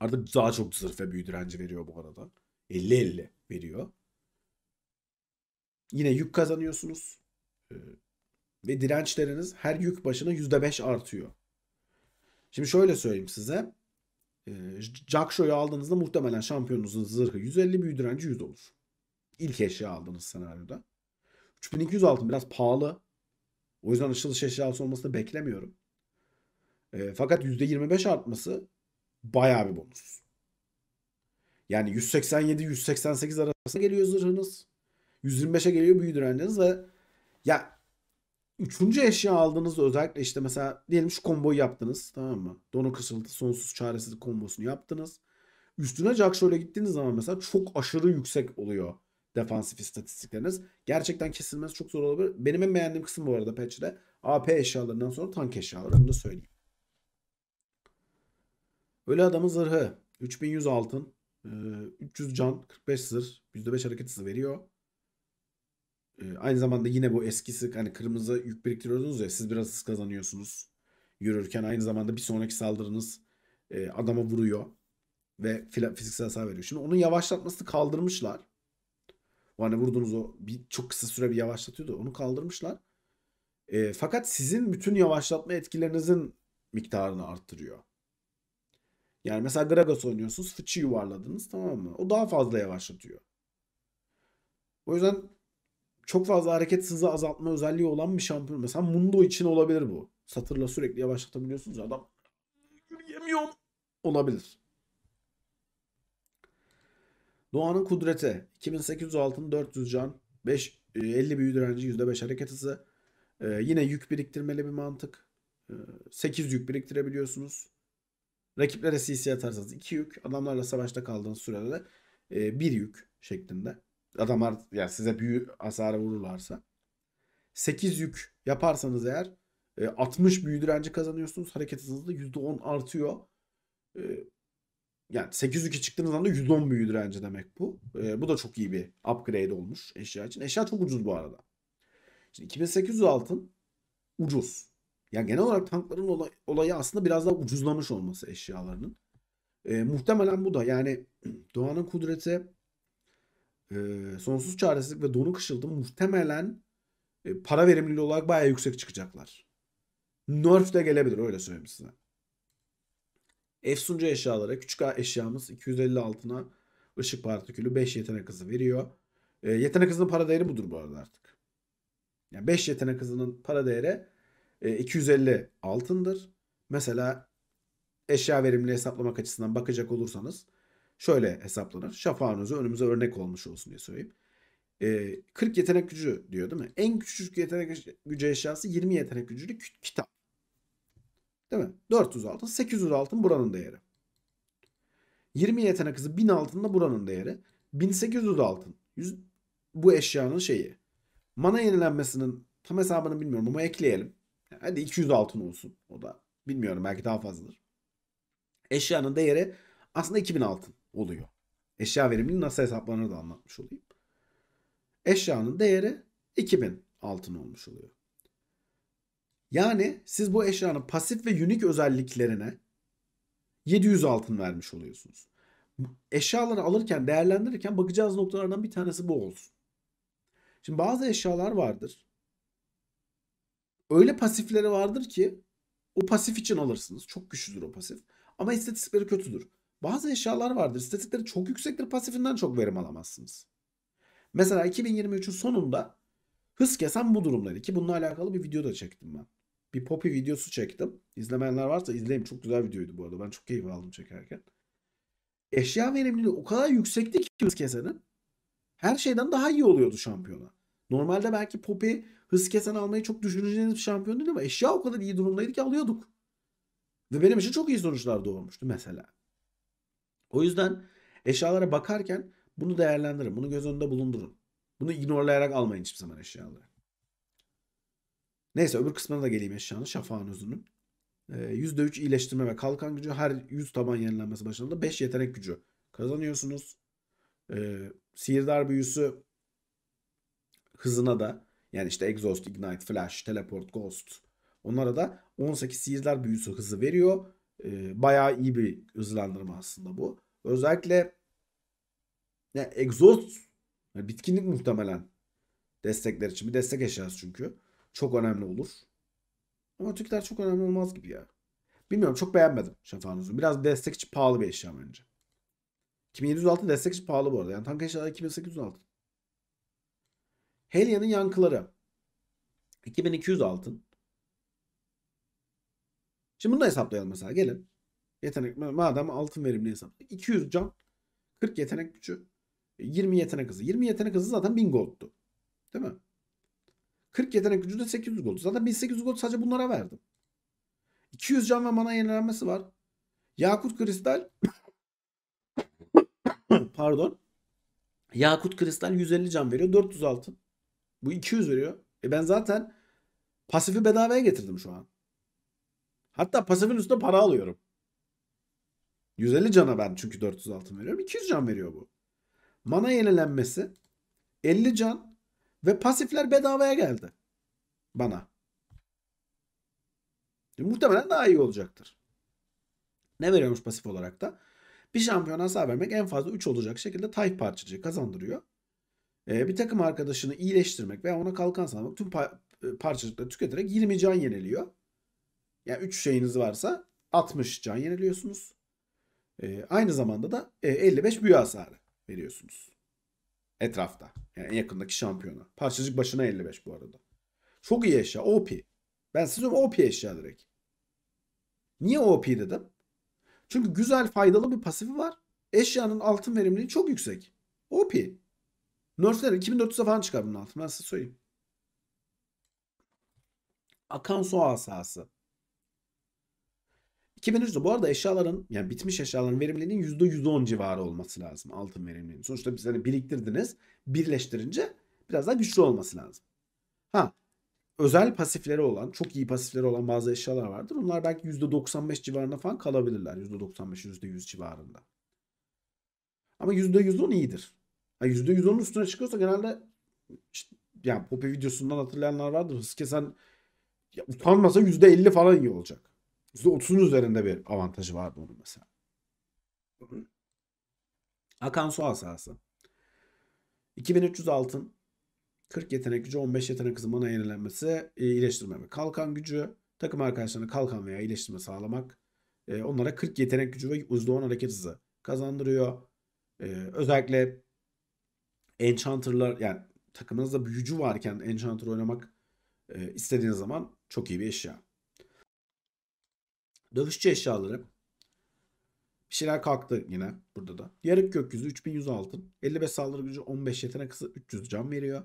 Artık daha çok zırh ve büyü direnci veriyor bu arada. 50-50 veriyor. Yine yük kazanıyorsunuz. E, ve dirençleriniz her yük başına %5 artıyor. Şimdi şöyle söyleyeyim size. E, Jacksho'yu aldığınızda muhtemelen şampiyonunuzun zırhı 150 büyü direnci 100 olur. İlk eşya aldığınız senaryoda. 3200 altın biraz pahalı. O yüzden açılış eşyası olmasını beklemiyorum. E, fakat %25 artması baya bir bonus. Yani 187-188 arasında geliyor zırhınız. 125'e geliyor büyü direnciniz ve ya üçüncü eşya aldığınızda özellikle işte mesela diyelim şu komboyu yaptınız tamam mı? Donu kısıldı sonsuz çaresiz kombosunu yaptınız. Üstüne şöyle gittiğiniz zaman mesela çok aşırı yüksek oluyor defansif istatistikleriniz. Gerçekten kesilmesi çok zor olabilir. Benim en beğendiğim kısım bu arada patch'de AP eşyalarından sonra tank eşyaları. Bunu da söyleyeyim. Ölü adamın zırhı 3100 altın, 300 ee, can, 45 zırh, %5 hareket hızı veriyor. Ee, aynı zamanda yine bu eskisi hani kırmızı yük biriktiriyordunuz ya siz biraz hız kazanıyorsunuz. Yürürken aynı zamanda bir sonraki saldırınız e, adama vuruyor ve fiziksel hasar veriyor. Şimdi onun yavaşlatmasını kaldırmışlar. Hani vurduğunuz o bir, çok kısa süre bir yavaşlatıyordu. Onu kaldırmışlar. E, fakat sizin bütün yavaşlatma etkilerinizin miktarını arttırıyor. Yani mesela Gragas oynuyorsunuz fıçı yuvarladınız tamam mı? O daha fazla yavaşlatıyor. O yüzden çok fazla hareket hızı azaltma özelliği olan bir şampiyon. Mesela Mundo için olabilir bu. Satırla sürekli yavaşlatabiliyorsunuz. Adam yürüyemiyorum. Olabilir. Doğanın kudreti. 2800 altın 400 can. 5, 50 e, büyü direnci %5 hareket hızı. Ee, yine yük biriktirmeli bir mantık. Ee, 8 yük biriktirebiliyorsunuz. Rakiplere CC atarsanız 2 yük. Adamlarla savaşta kaldığınız sürede de 1 yük şeklinde. Adamlar yani size büyü hasarı vururlarsa. 8 yük yaparsanız eğer 60 e, büyü direnci kazanıyorsunuz. Hareket hızınız da %10 artıyor. E, yani 8 yük çıktığınız anda 110 büyü direnci demek bu. E, bu da çok iyi bir upgrade olmuş eşya için. Eşya çok ucuz bu arada. Şimdi 2800 altın ucuz. Yani genel olarak tankların olay, olayı aslında biraz daha ucuzlamış olması eşyalarının. E, muhtemelen bu da yani doğanın kudreti e, sonsuz çaresizlik ve donuk ışıldım muhtemelen e, para verimliliği olarak baya yüksek çıkacaklar. Nerf de gelebilir öyle söyleyeyim size. Efsuncu eşyalara küçük eşyamız 250 altına ışık partikülü 5 yetenek hızı veriyor. E, yetenek hızının para değeri budur bu arada artık. Yani 5 yetenek hızının para değeri 250 e, altındır. Mesela eşya verimli hesaplamak açısından bakacak olursanız şöyle hesaplanır. Şafağınızı önümüze örnek olmuş olsun diye söyleyeyim. 40 e, yetenek gücü diyor değil mi? En küçük yetenek gücü eşyası 20 yetenek gücülü kitap. Değil mi? 400 altın, 800 altın buranın değeri. 20 yetenek hızı 1000 altın da buranın değeri. 1800 altın. 100, bu eşyanın şeyi. Mana yenilenmesinin tam hesabını bilmiyorum ama ekleyelim. Hadi 200 altın olsun o da. Bilmiyorum belki daha fazladır. Eşyanın değeri aslında 2000 altın oluyor. Eşya verimini nasıl hesaplanır da anlatmış olayım. Eşyanın değeri 2000 altın olmuş oluyor. Yani siz bu eşyanın pasif ve unik özelliklerine 700 altın vermiş oluyorsunuz. Eşyaları alırken, değerlendirirken bakacağınız noktalardan bir tanesi bu olsun. Şimdi bazı eşyalar vardır öyle pasifleri vardır ki o pasif için alırsınız. Çok güçlüdür o pasif. Ama istatistikleri kötüdür. Bazı eşyalar vardır. İstatistikleri çok yüksektir. Pasifinden çok verim alamazsınız. Mesela 2023'ün sonunda hız kesen bu durumdaydı ki bununla alakalı bir video da çektim ben. Bir Poppy videosu çektim. İzlemeyenler varsa izleyin. Çok güzel videoydu bu arada. Ben çok keyif aldım çekerken. Eşya verimliliği o kadar yüksekti ki hız kesenin. Her şeyden daha iyi oluyordu şampiyona. Normalde belki Poppy hız kesen almayı çok düşüneceğiniz bir şampiyon değil ama eşya o kadar iyi durumdaydı ki alıyorduk. Ve benim için çok iyi sonuçlar doğurmuştu mesela. O yüzden eşyalara bakarken bunu değerlendirin. Bunu göz önünde bulundurun. Bunu ignorlayarak almayın hiçbir zaman eşyaları. Neyse öbür kısmına da geleyim eşyanın. Şafağın özünün. Ee, %3 iyileştirme ve kalkan gücü her 100 taban yenilenmesi başında 5 yetenek gücü kazanıyorsunuz. Ee, sihirdar büyüsü hızına da yani işte Exhaust, Ignite, Flash, Teleport, Ghost onlara da 18 sihirler büyüsü hızı veriyor. E, bayağı iyi bir hızlandırma aslında bu. Özellikle yani Exhaust yani bitkinlik muhtemelen destekler için bir destek eşyası çünkü. Çok önemli olur. Ama ötekiler çok önemli olmaz gibi ya. Bilmiyorum çok beğenmedim Şafağın Biraz destek için pahalı bir eşya bence. 2706 destek için pahalı bu arada. Yani tank eşyaları 2806. Helia'nın yankıları. 2200 altın. Şimdi bunu da hesaplayalım mesela. Gelin. Yetenek madem altın verimli hesap. 200 can. 40 yetenek gücü. 20 yetenek hızı. 20 yetenek hızı zaten 1000 gold'tu. Değil mi? 40 yetenek gücü de 800 gold. Zaten 1800 gold sadece bunlara verdim. 200 can ve mana yenilenmesi var. Yakut kristal pardon. Yakut kristal 150 can veriyor. 400 altın. Bu 200 veriyor. E ben zaten pasifi bedavaya getirdim şu an. Hatta pasifin üstüne para alıyorum. 150 cana ben çünkü 400 altın veriyorum. 200 can veriyor bu. Mana yenilenmesi 50 can ve pasifler bedavaya geldi. Bana. E, muhtemelen daha iyi olacaktır. Ne veriyormuş pasif olarak da? Bir şampiyona hasar vermek en fazla 3 olacak şekilde tayf parçacı kazandırıyor e, bir takım arkadaşını iyileştirmek veya ona kalkan sağlamak tüm pa- e, parçacıkları tüketerek 20 can yeniliyor. Yani 3 şeyiniz varsa 60 can yeniliyorsunuz. E, aynı zamanda da e, 55 büyü hasarı veriyorsunuz. Etrafta. Yani en yakındaki şampiyona. Parçacık başına 55 bu arada. Çok iyi eşya. OP. Ben size OP eşya direkt. Niye OP dedim? Çünkü güzel faydalı bir pasifi var. Eşyanın altın verimliliği çok yüksek. OP. Nerfler 2400'e falan çıkar bunun altı. Ben size söyleyeyim. Akan su asası. 2300'de bu arada eşyaların yani bitmiş eşyaların verimliliğinin %110 civarı olması lazım altın verimliliğinin. Sonuçta biz hani biriktirdiniz birleştirince biraz daha güçlü olması lazım. Ha özel pasifleri olan çok iyi pasifleri olan bazı eşyalar vardır. Onlar belki %95 civarında falan kalabilirler. %95-%100 civarında. Ama %110 iyidir. Yani %110'un üstüne çıkıyorsa genelde işte, yani Poppy videosundan hatırlayanlar vardır. Hız kesen ya, utanmasa %50 falan iyi olacak. %30'un üzerinde bir avantajı var bunun mesela. Akan su asası. 2300 altın. 40 yetenek gücü, 15 yetenek hızı mana yenilenmesi, e, iyileştirme ve kalkan gücü. Takım arkadaşlarına kalkan veya iyileştirme sağlamak. E, onlara 40 yetenek gücü ve %10 hareket hızı kazandırıyor. E, özellikle Enchanter'lar yani takımınızda büyücü varken Enchanter oynamak e, istediğiniz zaman çok iyi bir eşya. Dövüşçü eşyaları. Bir şeyler kalktı yine burada da. Yarık gökyüzü 3100 altın. 55 saldırı gücü 15 yetenek hızı 300 can veriyor.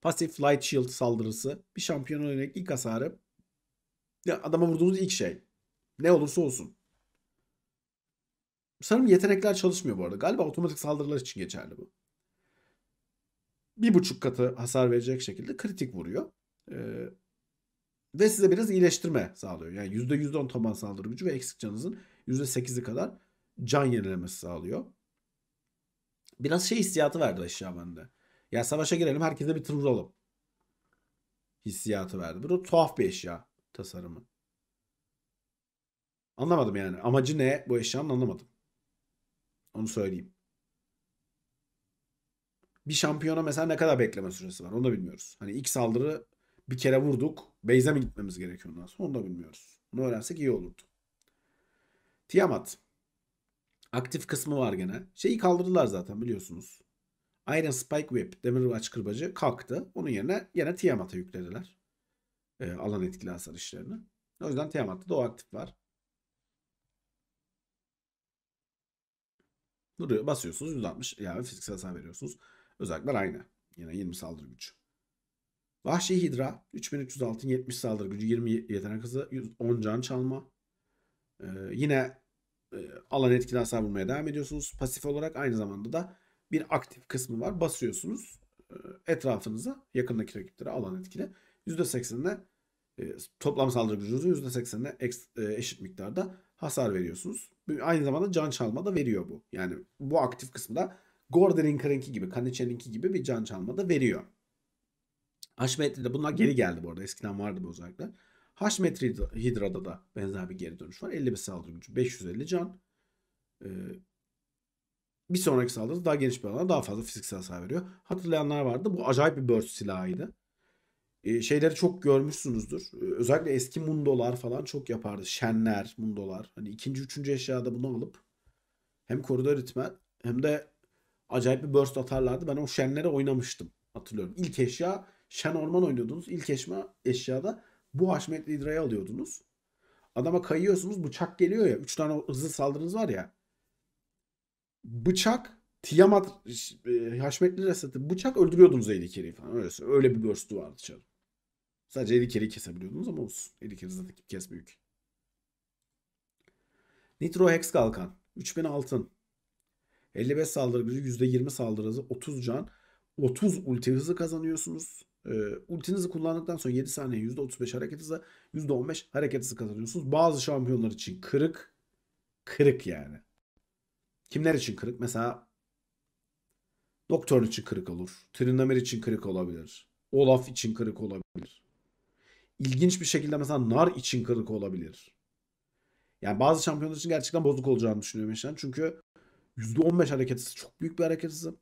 Pasif Light Shield saldırısı. Bir şampiyon oynayarak ilk hasarı. Ya adama vurduğunuz ilk şey. Ne olursa olsun. Sanırım yetenekler çalışmıyor bu arada. Galiba otomatik saldırılar için geçerli bu. Bir buçuk katı hasar verecek şekilde kritik vuruyor. Ee, ve size biraz iyileştirme sağlıyor. Yani %110 taban saldırı gücü ve eksik canınızın %8'i kadar can yenilemesi sağlıyor. Biraz şey hissiyatı verdi aşağı bende. Ya savaşa girelim herkese bir tır vuralım. Hissiyatı verdi. Bu tuhaf bir eşya tasarımı. Anlamadım yani. Amacı ne bu eşyanın anlamadım. Onu söyleyeyim. Bir şampiyona mesela ne kadar bekleme süresi var onu da bilmiyoruz. Hani ilk saldırı bir kere vurduk. Beyze mi gitmemiz gerekiyor ondan sonra onu da bilmiyoruz. Bunu öğrensek iyi olurdu. Tiamat. Aktif kısmı var gene. Şeyi kaldırdılar zaten biliyorsunuz. Iron Spike Whip demirbaç kırbacı kalktı. Onun yerine yine Tiamat'a yüklediler. E, alan etkili hasar işlerini. O yüzden Tiamat'ta da o aktif var. Buraya basıyorsunuz 160 yani fiziksel hasar veriyorsunuz. Özellikler aynı. Yine 20 saldırı gücü. Vahşi Hidra 3300 70 saldırı gücü 20 yetenek hızı 10 can çalma. Ee, yine e, alan etkili hasar bulmaya devam ediyorsunuz. Pasif olarak aynı zamanda da bir aktif kısmı var. Basıyorsunuz e, etrafınıza yakındaki rakiplere alan etkili. %80'ine e, toplam saldırı gücünüzün %80'ine e, eşit miktarda hasar veriyorsunuz aynı zamanda can çalma da veriyor bu. Yani bu aktif kısmı da Gordon'in Gorderinker'inki gibi, Kaniçen'inki gibi bir can çalma da veriyor. Haşmetri'de bunlar geri geldi bu arada. Eskiden vardı bu özellikler. Haşmetri Hidra'da da benzer bir geri dönüş var. 51 saldırı gücü, 550 can. Ee, bir sonraki saldırı daha geniş bir alana daha fazla fiziksel hasar veriyor. Hatırlayanlar vardı. Bu acayip bir burst silahıydı şeyleri çok görmüşsünüzdür. Özellikle eski mundolar falan çok yapardı. Şenler, mundolar. Hani ikinci, üçüncü eşyada bunu alıp hem koridor ritmen hem de acayip bir burst atarlardı. Ben o şenlere oynamıştım. Hatırlıyorum. İlk eşya şen orman oynuyordunuz. İlk eşya eşyada bu Haşmetli idrayı alıyordunuz. Adama kayıyorsunuz bıçak geliyor ya. Üç tane hızlı saldırınız var ya. Bıçak Tiamat Haşmetli resatı, bıçak öldürüyordunuz Zeydi falan. Öyle, öyle bir burst'u vardı canım. Sadece 50 kere kesebiliyordunuz ama olsun. 50 kere zaten kes büyük. Nitro Hex Kalkan. 3000 altın. 55 saldırı gücü %20 saldırı hızı 30 can. 30 ulti hızı kazanıyorsunuz. E, ultinizi kullandıktan sonra 7 saniye %35 hareket hızı %15 hareket hızı kazanıyorsunuz. Bazı şampiyonlar için kırık. Kırık yani. Kimler için kırık? Mesela Doktor için kırık olur. Trinamer için kırık olabilir. Olaf için kırık olabilir ilginç bir şekilde mesela nar için kırık olabilir. Yani bazı şampiyonlar için gerçekten bozuk olacağını düşünüyorum Eşen. Çünkü %15 hareket hızı çok büyük bir hareket hızı.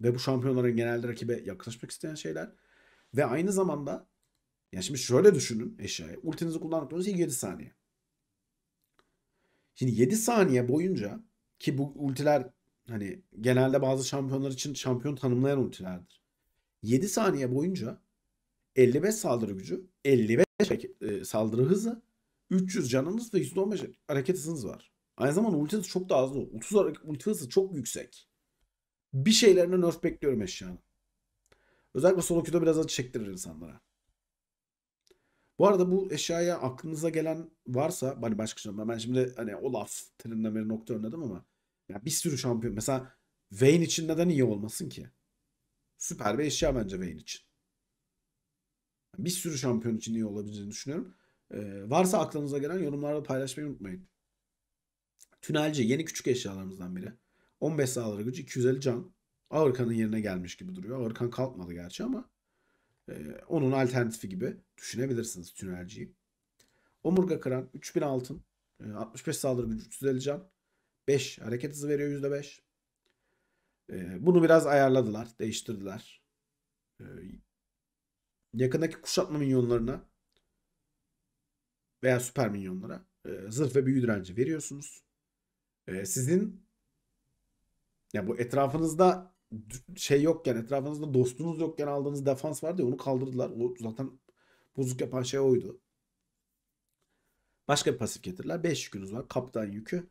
Ve bu şampiyonların genelde rakibe yaklaşmak isteyen şeyler. Ve aynı zamanda yani şimdi şöyle düşünün eşyayı. Ultinizi kullandıklarınız 7 saniye. Şimdi 7 saniye boyunca ki bu ultiler hani genelde bazı şampiyonlar için şampiyon tanımlayan ultilerdir. 7 saniye boyunca 55 saldırı gücü, 55 e, saldırı hızı, 300 canınız ve 115 hareket hızınız var. Aynı zamanda ulti hızı çok daha hızlı. 30 ulti hızı çok yüksek. Bir şeylerine nerf bekliyorum eşyanın. Özellikle solo queue'da biraz acı çektirir insanlara. Bu arada bu eşyaya aklınıza gelen varsa hani başka şey ben şimdi hani Olaf Trindamer'i nokta önledim ama ya bir sürü şampiyon mesela Vayne için neden iyi olmasın ki? Süper bir eşya bence Vayne için. Bir sürü şampiyon için iyi olabileceğini düşünüyorum. Ee, varsa aklınıza gelen yorumlarda paylaşmayı unutmayın. Tünelci yeni küçük eşyalarımızdan biri. 15 sağları gücü 250 can. Ağırkan'ın yerine gelmiş gibi duruyor. Ağırkan kalkmadı gerçi ama e, onun alternatifi gibi düşünebilirsiniz tünelciyi. Omurga kıran 3000 altın. E, 65 saldırı gücü 350 can. 5 hareket hızı veriyor %5. E, bunu biraz ayarladılar. Değiştirdiler. E, yakındaki kuşatma minyonlarına veya süper minyonlara e, zırh ve büyü direnci veriyorsunuz. E, sizin ya bu etrafınızda şey yokken etrafınızda dostunuz yokken aldığınız defans vardı ya onu kaldırdılar. O zaten bozuk yapan şey oydu. Başka bir pasif getirdiler. 5 yükünüz var. Kaptan yükü.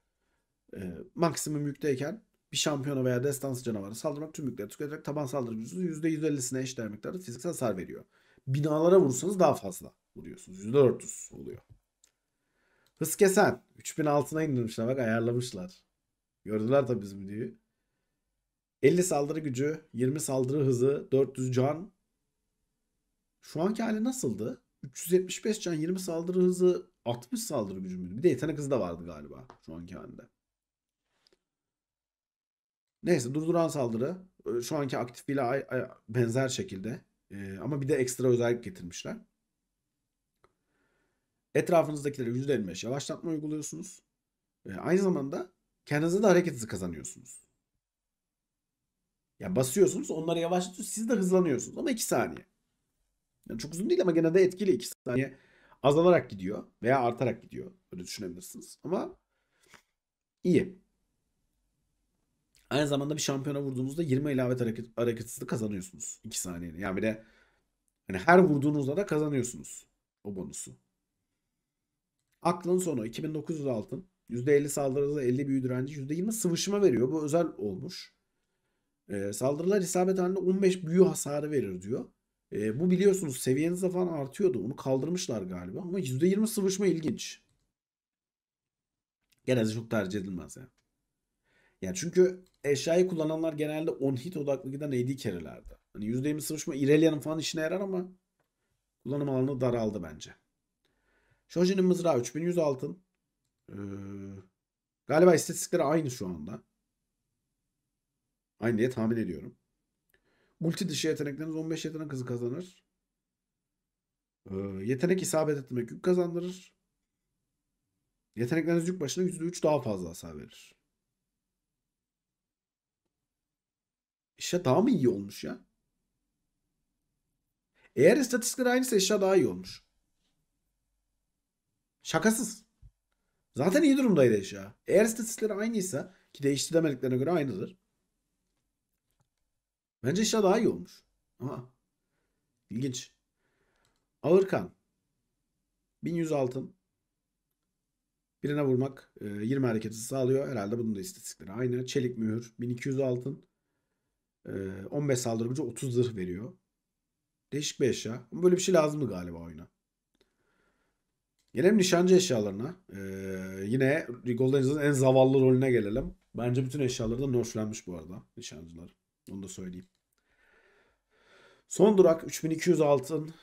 E, maksimum yükteyken bir şampiyona veya destansı canavarı saldırmak tüm yükleri tüketerek taban saldırı gücünüzün %150'sine eşdeğer miktarda fiziksel hasar veriyor binalara vurursanız daha fazla vuruyorsunuz. %400 oluyor. Hız kesen. 3000 altına indirmişler bak ayarlamışlar. Gördüler tabii bizim videoyu. 50 saldırı gücü, 20 saldırı hızı, 400 can. Şu anki hali nasıldı? 375 can, 20 saldırı hızı, 60 saldırı gücü müydü? Bir de yetenek hızı da vardı galiba şu anki halinde. Neyse durduran saldırı e, şu anki bile benzer şekilde e, ama bir de ekstra özellik getirmişler. Etrafınızdakileri %55 yavaşlatma uyguluyorsunuz. E, aynı zamanda kendinize de hareket hızı kazanıyorsunuz. Yani basıyorsunuz onları yavaşlatıyorsunuz siz de hızlanıyorsunuz ama 2 saniye. Yani çok uzun değil ama gene de etkili 2 saniye azalarak gidiyor veya artarak gidiyor. Öyle düşünebilirsiniz ama iyi. Aynı zamanda bir şampiyona vurduğunuzda 20 ilave hareket, hareketsizlik kazanıyorsunuz 2 saniyenin Yani bir de hani her vurduğunuzda da kazanıyorsunuz o bonusu. Aklın sonu 2900 altın. %50 saldırıda 50 büyü direnci %20 sıvışma veriyor. Bu özel olmuş. E, saldırılar isabet halinde 15 büyü hasarı verir diyor. E, bu biliyorsunuz seviyenizde falan artıyordu. Onu kaldırmışlar galiba ama %20 sıvışma ilginç. Genelde çok tercih edilmez yani. Yani çünkü eşyayı kullananlar genelde on hit odaklı giden AD carry'lerdi. Hani %20 sıvışma Irelia'nın falan işine yarar ama kullanım alanı daraldı bence. Shoji'nin mızrağı 3100 altın. Ee, galiba istatistikleri aynı şu anda. Aynı diye tahmin ediyorum. Multi dışı yetenekleriniz 15 yetenek hızı kazanır. Ee, yetenek isabet etmek yük kazandırır. Yetenekleriniz yük başına %3 daha fazla hasar verir. Eşya daha mı iyi olmuş ya? Eğer istatistikler aynıysa eşya daha iyi olmuş. Şakasız. Zaten iyi durumdaydı eşya. Eğer istatistikler aynıysa ki değişti demediklerine göre aynıdır. Bence eşya daha iyi olmuş. Ama ilginç. Ağırkan. 1100 altın. Birine vurmak 20 e, hareketi sağlıyor. Herhalde bunun da istatistikleri aynı. Çelik mühür 1200 altın. 15 saldırı gücü 30 zırh veriyor. Değişik bir eşya. Ama böyle bir şey lazım mı galiba oyuna. Gelelim nişancı eşyalarına. Ee, yine Gold Angels'ın en zavallı rolüne gelelim. Bence bütün eşyaları da nerflenmiş bu arada nişancılar. Onu da söyleyeyim. Son durak 3200 altın.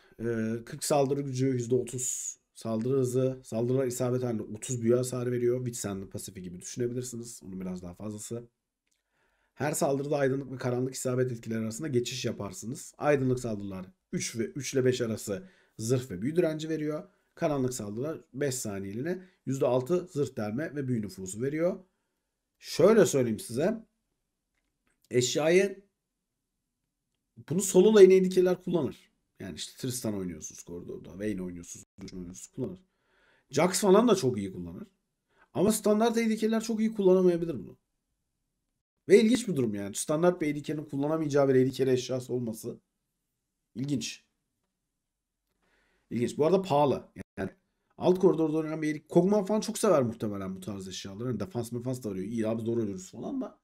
40 saldırı gücü %30 saldırı hızı. Saldırılar isabet halinde 30 büyü hasarı veriyor. Witch Sand'ın pasifi gibi düşünebilirsiniz. Onun biraz daha fazlası. Her saldırıda aydınlık ve karanlık isabet etkileri arasında geçiş yaparsınız. Aydınlık saldırılar 3 ve 3 ile 5 arası zırh ve büyü direnci veriyor. Karanlık saldırılar 5 saniyeliğine %6 zırh delme ve büyü nüfusu veriyor. Şöyle söyleyeyim size. Eşyayı bunu solo lane ADK'ler kullanır. Yani işte Tristan oynuyorsunuz koridorda. Vayne oynuyorsunuz. oynuyorsunuz kullanır. Jax falan da çok iyi kullanır. Ama standart ADK'ler çok iyi kullanamayabilir bunu. Ve ilginç bir durum yani. Standart bir AD kullanamayacağı bir AD eşyası olması ilginç. İlginç. Bu arada pahalı. Yani alt koridorda oynayan bir Erik Kogman falan çok sever muhtemelen bu tarz eşyaları. Hani defans mefans da arıyor. İyi abi zor ölürüz falan da.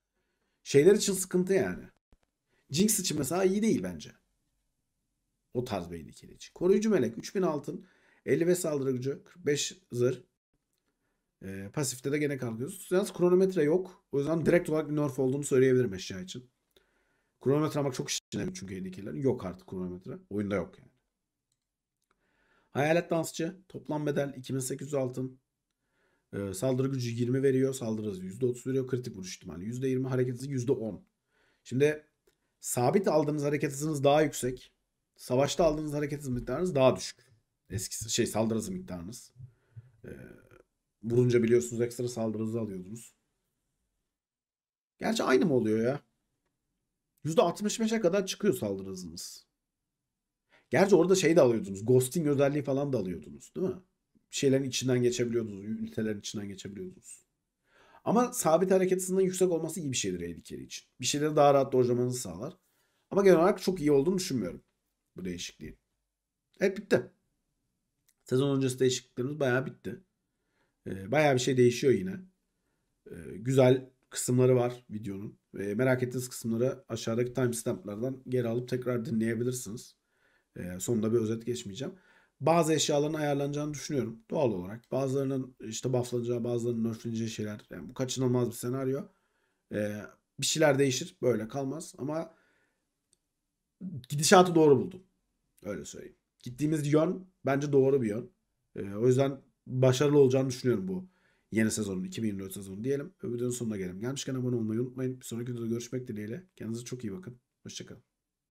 Şeyler için sıkıntı yani. Jinx için mesela iyi değil bence. O tarz bir AD için. Koruyucu melek 3000 altın 55 saldırı gücü 45 zır e, pasifte de gene kalkıyoruz. Yalnız kronometre yok. O yüzden direkt olarak bir nerf olduğunu söyleyebilirim eşya için. Kronometre almak çok işlevi çünkü hediyekilerin. Yok artık kronometre. Oyunda yok yani. Hayalet dansçı. Toplam bedel 2800 altın. Ee, saldırı gücü 20 veriyor. Saldırı hızı %30 veriyor. Kritik vuruş ihtimali %20. Hareket hızı %10. Şimdi sabit aldığınız hareket hızınız daha yüksek. Savaşta aldığınız hareket hızı miktarınız daha düşük. Eskisi şey saldırı hızı miktarınız. Ee, Vurunca biliyorsunuz ekstra saldırınızı alıyordunuz. Gerçi aynı mı oluyor ya? %65'e kadar çıkıyor saldırı hızınız. Gerçi orada şey de alıyordunuz. Ghosting özelliği falan da alıyordunuz değil mi? Bir şeylerin içinden geçebiliyordunuz. Ünitelerin içinden geçebiliyordunuz. Ama sabit hareket hızının yüksek olması iyi bir şeydir eğilikleri için. Bir şeyleri daha rahat dojlamanızı sağlar. Ama genel olarak çok iyi olduğunu düşünmüyorum. Bu değişikliğin. Evet bitti. Sezon öncesi değişikliklerimiz bayağı bitti. Ee, bayağı bir şey değişiyor yine. Ee, güzel kısımları var videonun. E, merak ettiğiniz kısımları aşağıdaki timestamplardan geri alıp tekrar dinleyebilirsiniz. Ee, sonunda bir özet geçmeyeceğim. Bazı eşyaların ayarlanacağını düşünüyorum doğal olarak. Bazılarının işte bufflanacağı, bazılarının nerfleneceği şeyler. Yani bu kaçınılmaz bir senaryo. E, bir şeyler değişir böyle kalmaz ama gidişatı doğru buldum. Öyle söyleyeyim. Gittiğimiz yön bence doğru bir yön. o yüzden başarılı olacağını düşünüyorum bu yeni sezonun 2024 sezonu diyelim. Öbür videonun sonuna gelelim. Gelmişken abone olmayı unutmayın. Bir sonraki videoda görüşmek dileğiyle. Kendinize çok iyi bakın. Hoşçakalın.